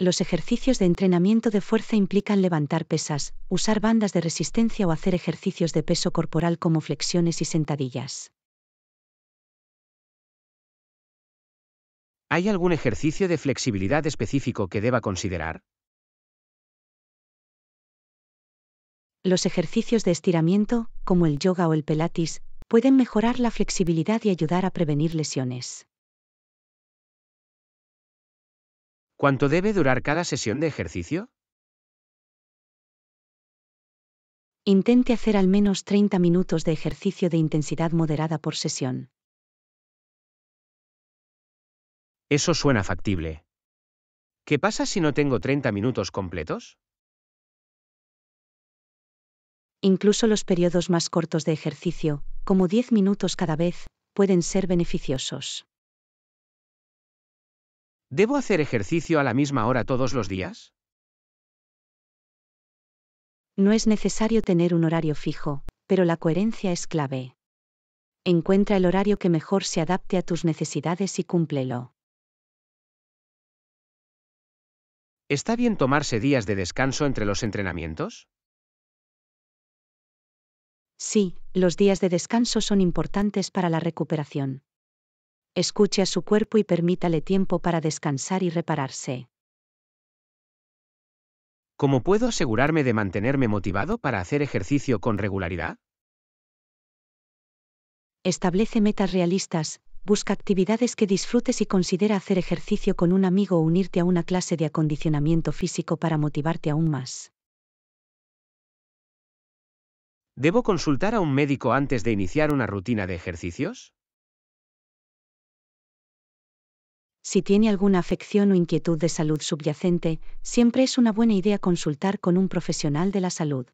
los ejercicios de entrenamiento de fuerza implican levantar pesas, usar bandas de resistencia o hacer ejercicios de peso corporal como flexiones y sentadillas. ¿Hay algún ejercicio de flexibilidad específico que deba considerar? Los ejercicios de estiramiento, como el yoga o el pelatis, pueden mejorar la flexibilidad y ayudar a prevenir lesiones. ¿Cuánto debe durar cada sesión de ejercicio? Intente hacer al menos 30 minutos de ejercicio de intensidad moderada por sesión. Eso suena factible. ¿Qué pasa si no tengo 30 minutos completos? Incluso los periodos más cortos de ejercicio, como 10 minutos cada vez, pueden ser beneficiosos. ¿Debo hacer ejercicio a la misma hora todos los días? No es necesario tener un horario fijo, pero la coherencia es clave. Encuentra el horario que mejor se adapte a tus necesidades y cúmplelo. ¿Está bien tomarse días de descanso entre los entrenamientos? Sí, los días de descanso son importantes para la recuperación escuche a su cuerpo y permítale tiempo para descansar y repararse. ¿Cómo puedo asegurarme de mantenerme motivado para hacer ejercicio con regularidad? Establece metas realistas, busca actividades que disfrutes y considera hacer ejercicio con un amigo o unirte a una clase de acondicionamiento físico para motivarte aún más. ¿Debo consultar a un médico antes de iniciar una rutina de ejercicios? si tiene alguna afección o inquietud de salud subyacente, siempre es una buena idea consultar con un profesional de la salud.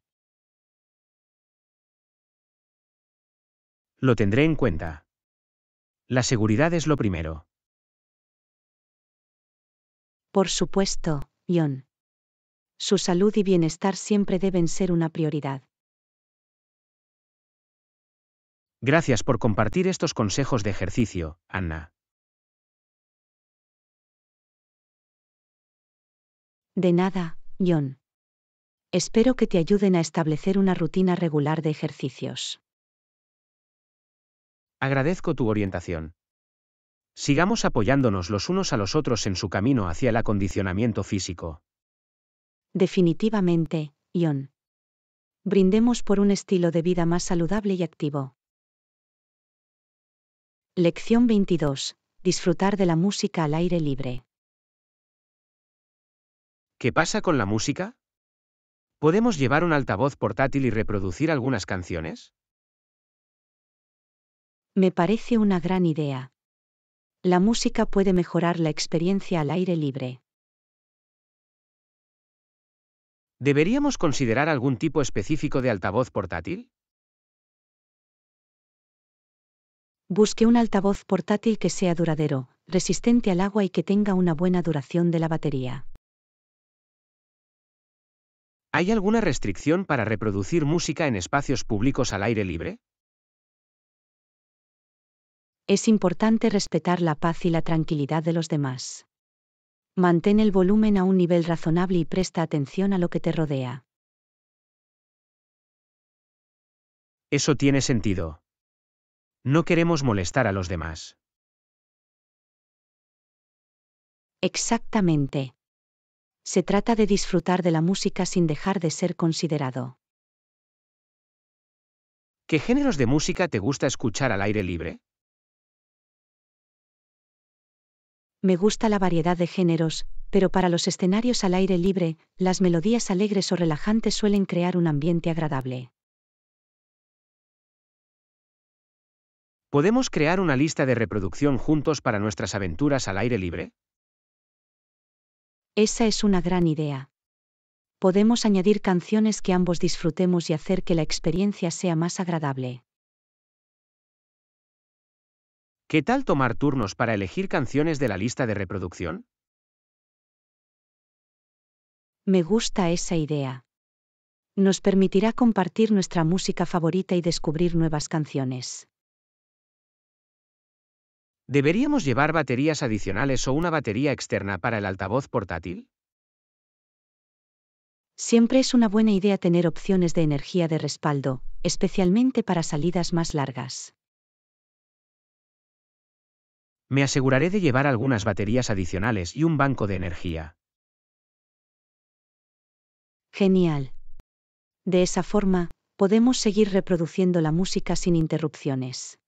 Lo tendré en cuenta. La seguridad es lo primero. Por supuesto, John. Su salud y bienestar siempre deben ser una prioridad. Gracias por compartir estos consejos de ejercicio, Anna. De nada, John. Espero que te ayuden a establecer una rutina regular de ejercicios. Agradezco tu orientación. Sigamos apoyándonos los unos a los otros en su camino hacia el acondicionamiento físico. Definitivamente, John. Brindemos por un estilo de vida más saludable y activo. Lección 22. Disfrutar de la música al aire libre. ¿Qué pasa con la música? ¿Podemos llevar un altavoz portátil y reproducir algunas canciones? Me parece una gran idea. La música puede mejorar la experiencia al aire libre. ¿Deberíamos considerar algún tipo específico de altavoz portátil? Busque un altavoz portátil que sea duradero, resistente al agua y que tenga una buena duración de la batería. ¿Hay alguna restricción para reproducir música en espacios públicos al aire libre? Es importante respetar la paz y la tranquilidad de los demás. Mantén el volumen a un nivel razonable y presta atención a lo que te rodea. Eso tiene sentido. No queremos molestar a los demás. Exactamente se trata de disfrutar de la música sin dejar de ser considerado. ¿Qué géneros de música te gusta escuchar al aire libre? Me gusta la variedad de géneros, pero para los escenarios al aire libre, las melodías alegres o relajantes suelen crear un ambiente agradable. ¿Podemos crear una lista de reproducción juntos para nuestras aventuras al aire libre? Esa es una gran idea. Podemos añadir canciones que ambos disfrutemos y hacer que la experiencia sea más agradable. ¿Qué tal tomar turnos para elegir canciones de la lista de reproducción? Me gusta esa idea. Nos permitirá compartir nuestra música favorita y descubrir nuevas canciones. ¿Deberíamos llevar baterías adicionales o una batería externa para el altavoz portátil? Siempre es una buena idea tener opciones de energía de respaldo, especialmente para salidas más largas. Me aseguraré de llevar algunas baterías adicionales y un banco de energía. Genial. De esa forma, podemos seguir reproduciendo la música sin interrupciones.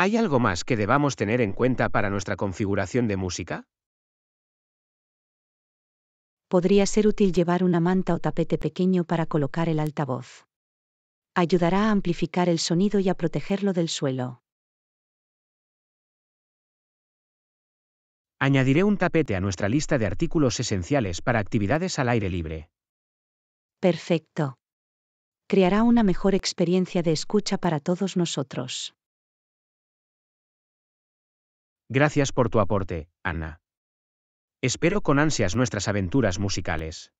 ¿Hay algo más que debamos tener en cuenta para nuestra configuración de música? Podría ser útil llevar una manta o tapete pequeño para colocar el altavoz. Ayudará a amplificar el sonido y a protegerlo del suelo. Añadiré un tapete a nuestra lista de artículos esenciales para actividades al aire libre. Perfecto. Creará una mejor experiencia de escucha para todos nosotros. Gracias por tu aporte, Ana. Espero con ansias nuestras aventuras musicales.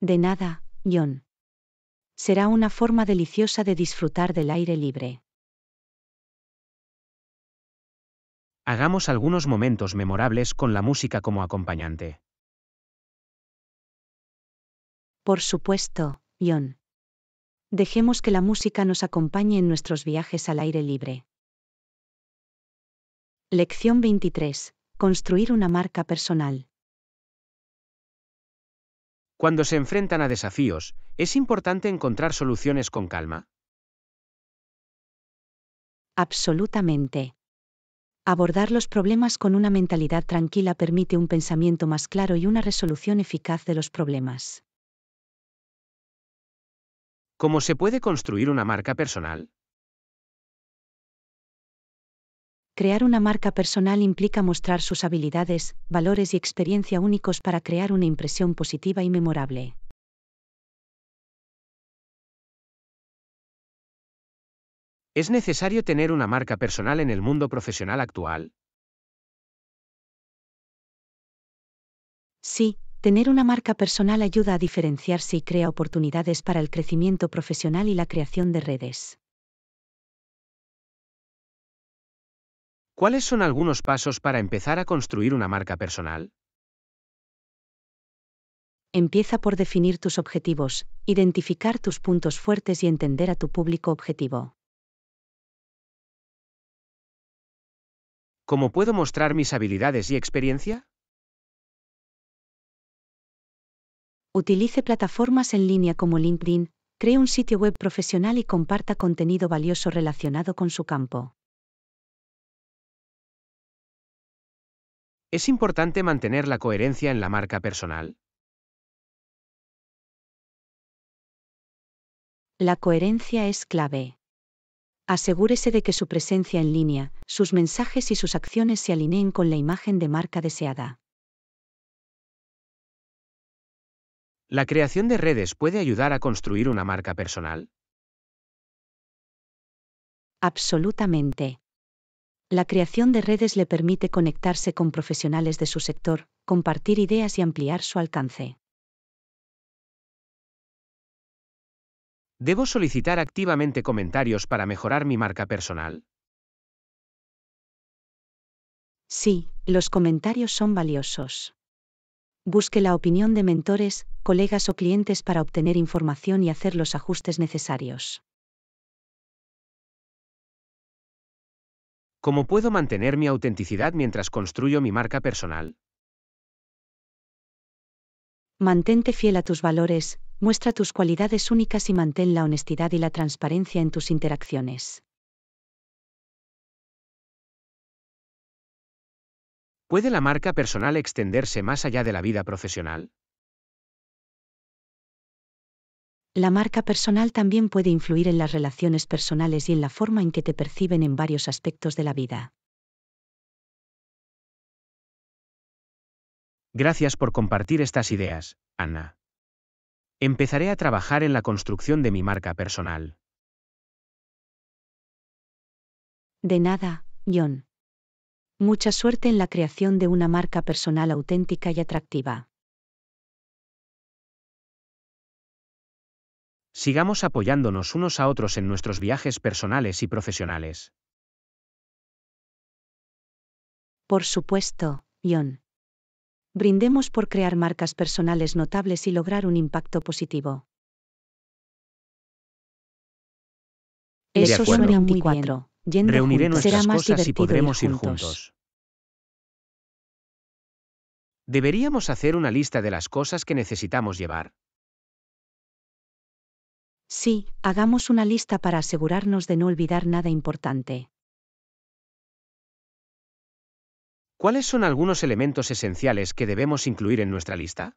De nada, John. Será una forma deliciosa de disfrutar del aire libre. Hagamos algunos momentos memorables con la música como acompañante. Por supuesto, John. Dejemos que la música nos acompañe en nuestros viajes al aire libre. Lección 23. Construir una marca personal. Cuando se enfrentan a desafíos, ¿es importante encontrar soluciones con calma? Absolutamente. Abordar los problemas con una mentalidad tranquila permite un pensamiento más claro y una resolución eficaz de los problemas. ¿Cómo se puede construir una marca personal? Crear una marca personal implica mostrar sus habilidades, valores y experiencia únicos para crear una impresión positiva y memorable. ¿Es necesario tener una marca personal en el mundo profesional actual? Sí, Tener una marca personal ayuda a diferenciarse y crea oportunidades para el crecimiento profesional y la creación de redes. ¿Cuáles son algunos pasos para empezar a construir una marca personal? Empieza por definir tus objetivos, identificar tus puntos fuertes y entender a tu público objetivo. ¿Cómo puedo mostrar mis habilidades y experiencia? Utilice plataformas en línea como LinkedIn, cree un sitio web profesional y comparta contenido valioso relacionado con su campo. ¿Es importante mantener la coherencia en la marca personal? La coherencia es clave. Asegúrese de que su presencia en línea, sus mensajes y sus acciones se alineen con la imagen de marca deseada. ¿La creación de redes puede ayudar a construir una marca personal? Absolutamente. La creación de redes le permite conectarse con profesionales de su sector, compartir ideas y ampliar su alcance. ¿Debo solicitar activamente comentarios para mejorar mi marca personal? Sí, los comentarios son valiosos. Busque la opinión de mentores, colegas o clientes para obtener información y hacer los ajustes necesarios. ¿Cómo puedo mantener mi autenticidad mientras construyo mi marca personal? Mantente fiel a tus valores, muestra tus cualidades únicas y mantén la honestidad y la transparencia en tus interacciones. ¿Puede la marca personal extenderse más allá de la vida profesional? La marca personal también puede influir en las relaciones personales y en la forma en que te perciben en varios aspectos de la vida. Gracias por compartir estas ideas, Ana. Empezaré a trabajar en la construcción de mi marca personal. De nada, John. Mucha suerte en la creación de una marca personal auténtica y atractiva. Sigamos apoyándonos unos a otros en nuestros viajes personales y profesionales. Por supuesto, Ion. Brindemos por crear marcas personales notables y lograr un impacto positivo. Eso suena muy Reuniré nuestras cosas y podremos ir juntos. Deberíamos hacer una lista de las cosas que necesitamos llevar. Sí, hagamos una lista para asegurarnos de no olvidar nada importante. ¿Cuáles son algunos elementos esenciales que debemos incluir en nuestra lista?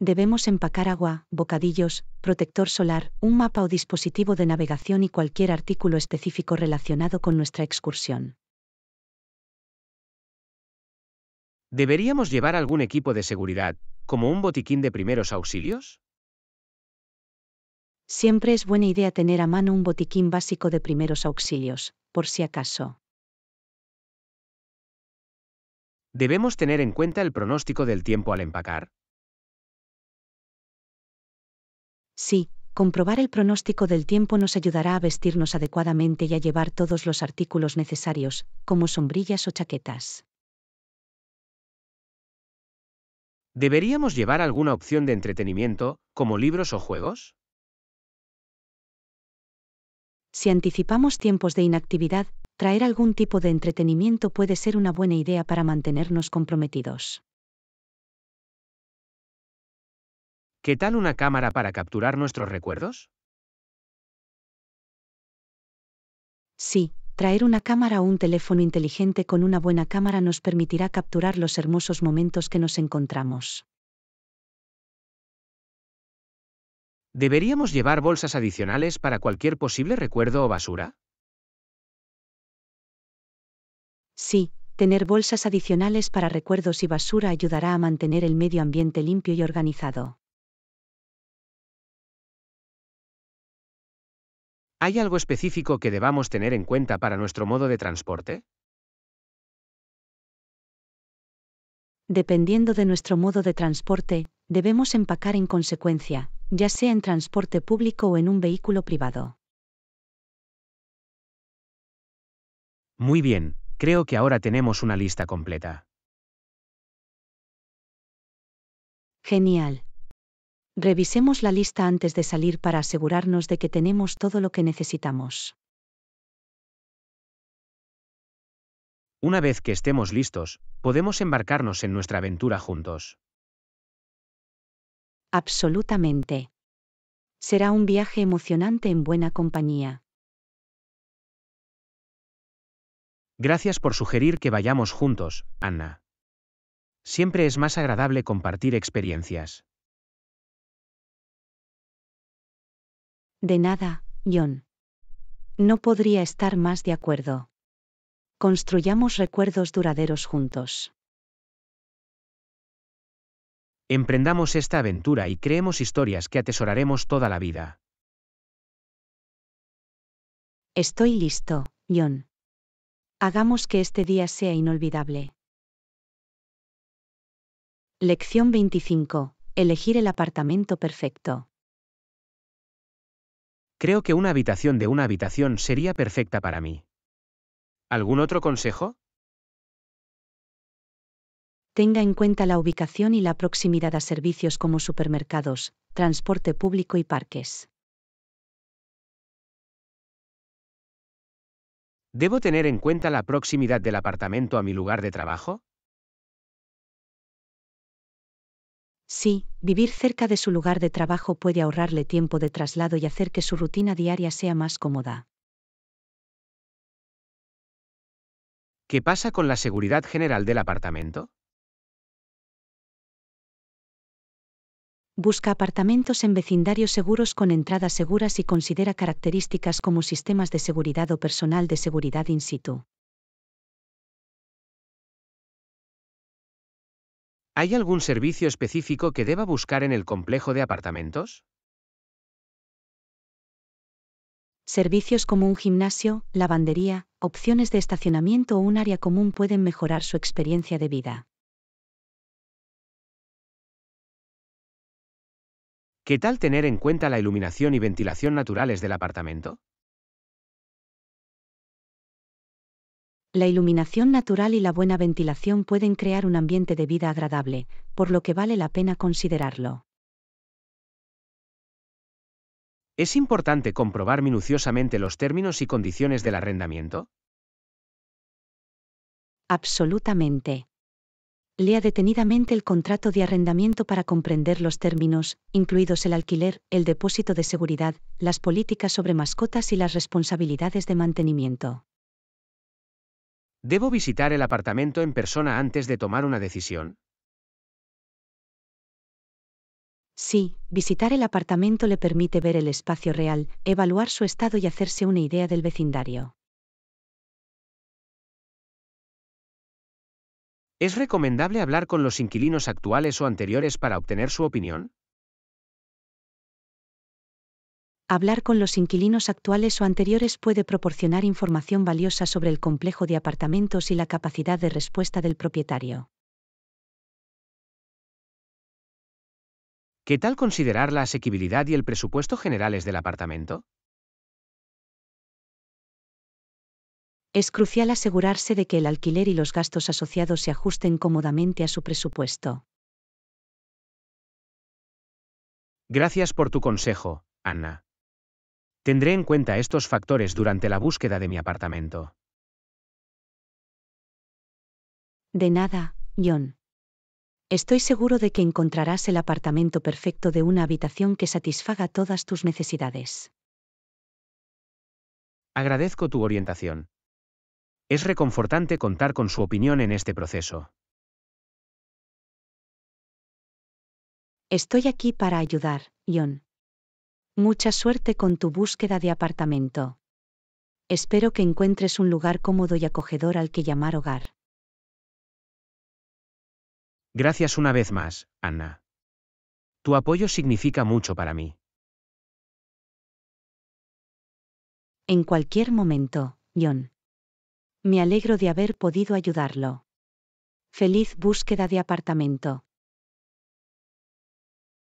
Debemos empacar agua, bocadillos, protector solar, un mapa o dispositivo de navegación y cualquier artículo específico relacionado con nuestra excursión. ¿Deberíamos llevar algún equipo de seguridad, como un botiquín de primeros auxilios? Siempre es buena idea tener a mano un botiquín básico de primeros auxilios, por si acaso. ¿Debemos tener en cuenta el pronóstico del tiempo al empacar? Sí, comprobar el pronóstico del tiempo nos ayudará a vestirnos adecuadamente y a llevar todos los artículos necesarios, como sombrillas o chaquetas. ¿Deberíamos llevar alguna opción de entretenimiento, como libros o juegos? Si anticipamos tiempos de inactividad, traer algún tipo de entretenimiento puede ser una buena idea para mantenernos comprometidos. ¿Qué tal una cámara para capturar nuestros recuerdos? Sí, traer una cámara o un teléfono inteligente con una buena cámara nos permitirá capturar los hermosos momentos que nos encontramos. ¿Deberíamos llevar bolsas adicionales para cualquier posible recuerdo o basura? Sí, tener bolsas adicionales para recuerdos y basura ayudará a mantener el medio ambiente limpio y organizado. ¿Hay algo específico que debamos tener en cuenta para nuestro modo de transporte? Dependiendo de nuestro modo de transporte, debemos empacar en consecuencia, ya sea en transporte público o en un vehículo privado. Muy bien, creo que ahora tenemos una lista completa. Genial. Revisemos la lista antes de salir para asegurarnos de que tenemos todo lo que necesitamos. Una vez que estemos listos, podemos embarcarnos en nuestra aventura juntos. Absolutamente. Será un viaje emocionante en buena compañía. Gracias por sugerir que vayamos juntos, Anna. Siempre es más agradable compartir experiencias. De nada, John. No podría estar más de acuerdo. Construyamos recuerdos duraderos juntos. Emprendamos esta aventura y creemos historias que atesoraremos toda la vida. Estoy listo, John. Hagamos que este día sea inolvidable. Lección 25. Elegir el apartamento perfecto. Creo que una habitación de una habitación sería perfecta para mí. ¿Algún otro consejo? Tenga en cuenta la ubicación y la proximidad a servicios como supermercados, transporte público y parques. ¿Debo tener en cuenta la proximidad del apartamento a mi lugar de trabajo? Sí, vivir cerca de su lugar de trabajo puede ahorrarle tiempo de traslado y hacer que su rutina diaria sea más cómoda. ¿Qué pasa con la seguridad general del apartamento? Busca apartamentos en vecindarios seguros con entradas seguras y considera características como sistemas de seguridad o personal de seguridad in situ. ¿Hay algún servicio específico que deba buscar en el complejo de apartamentos? Servicios como un gimnasio, lavandería, opciones de estacionamiento o un área común pueden mejorar su experiencia de vida. ¿Qué tal tener en cuenta la iluminación y ventilación naturales del apartamento? La iluminación natural y la buena ventilación pueden crear un ambiente de vida agradable, por lo que vale la pena considerarlo. ¿Es importante comprobar minuciosamente los términos y condiciones del arrendamiento? Absolutamente. Lea detenidamente el contrato de arrendamiento para comprender los términos, incluidos el alquiler, el depósito de seguridad, las políticas sobre mascotas y las responsabilidades de mantenimiento. ¿Debo visitar el apartamento en persona antes de tomar una decisión? Sí, visitar el apartamento le permite ver el espacio real, evaluar su estado y hacerse una idea del vecindario. ¿Es recomendable hablar con los inquilinos actuales o anteriores para obtener su opinión? Hablar con los inquilinos actuales o anteriores puede proporcionar información valiosa sobre el complejo de apartamentos y la capacidad de respuesta del propietario. ¿Qué tal considerar la asequibilidad y el presupuesto generales del apartamento? Es crucial asegurarse de que el alquiler y los gastos asociados se ajusten cómodamente a su presupuesto. Gracias por tu consejo, Ana. Tendré en cuenta estos factores durante la búsqueda de mi apartamento. De nada, John. Estoy seguro de que encontrarás el apartamento perfecto de una habitación que satisfaga todas tus necesidades. Agradezco tu orientación. Es reconfortante contar con su opinión en este proceso. Estoy aquí para ayudar, John. Mucha suerte con tu búsqueda de apartamento. Espero que encuentres un lugar cómodo y acogedor al que llamar hogar. Gracias una vez más, Anna. Tu apoyo significa mucho para mí. En cualquier momento, John. Me alegro de haber podido ayudarlo. Feliz búsqueda de apartamento.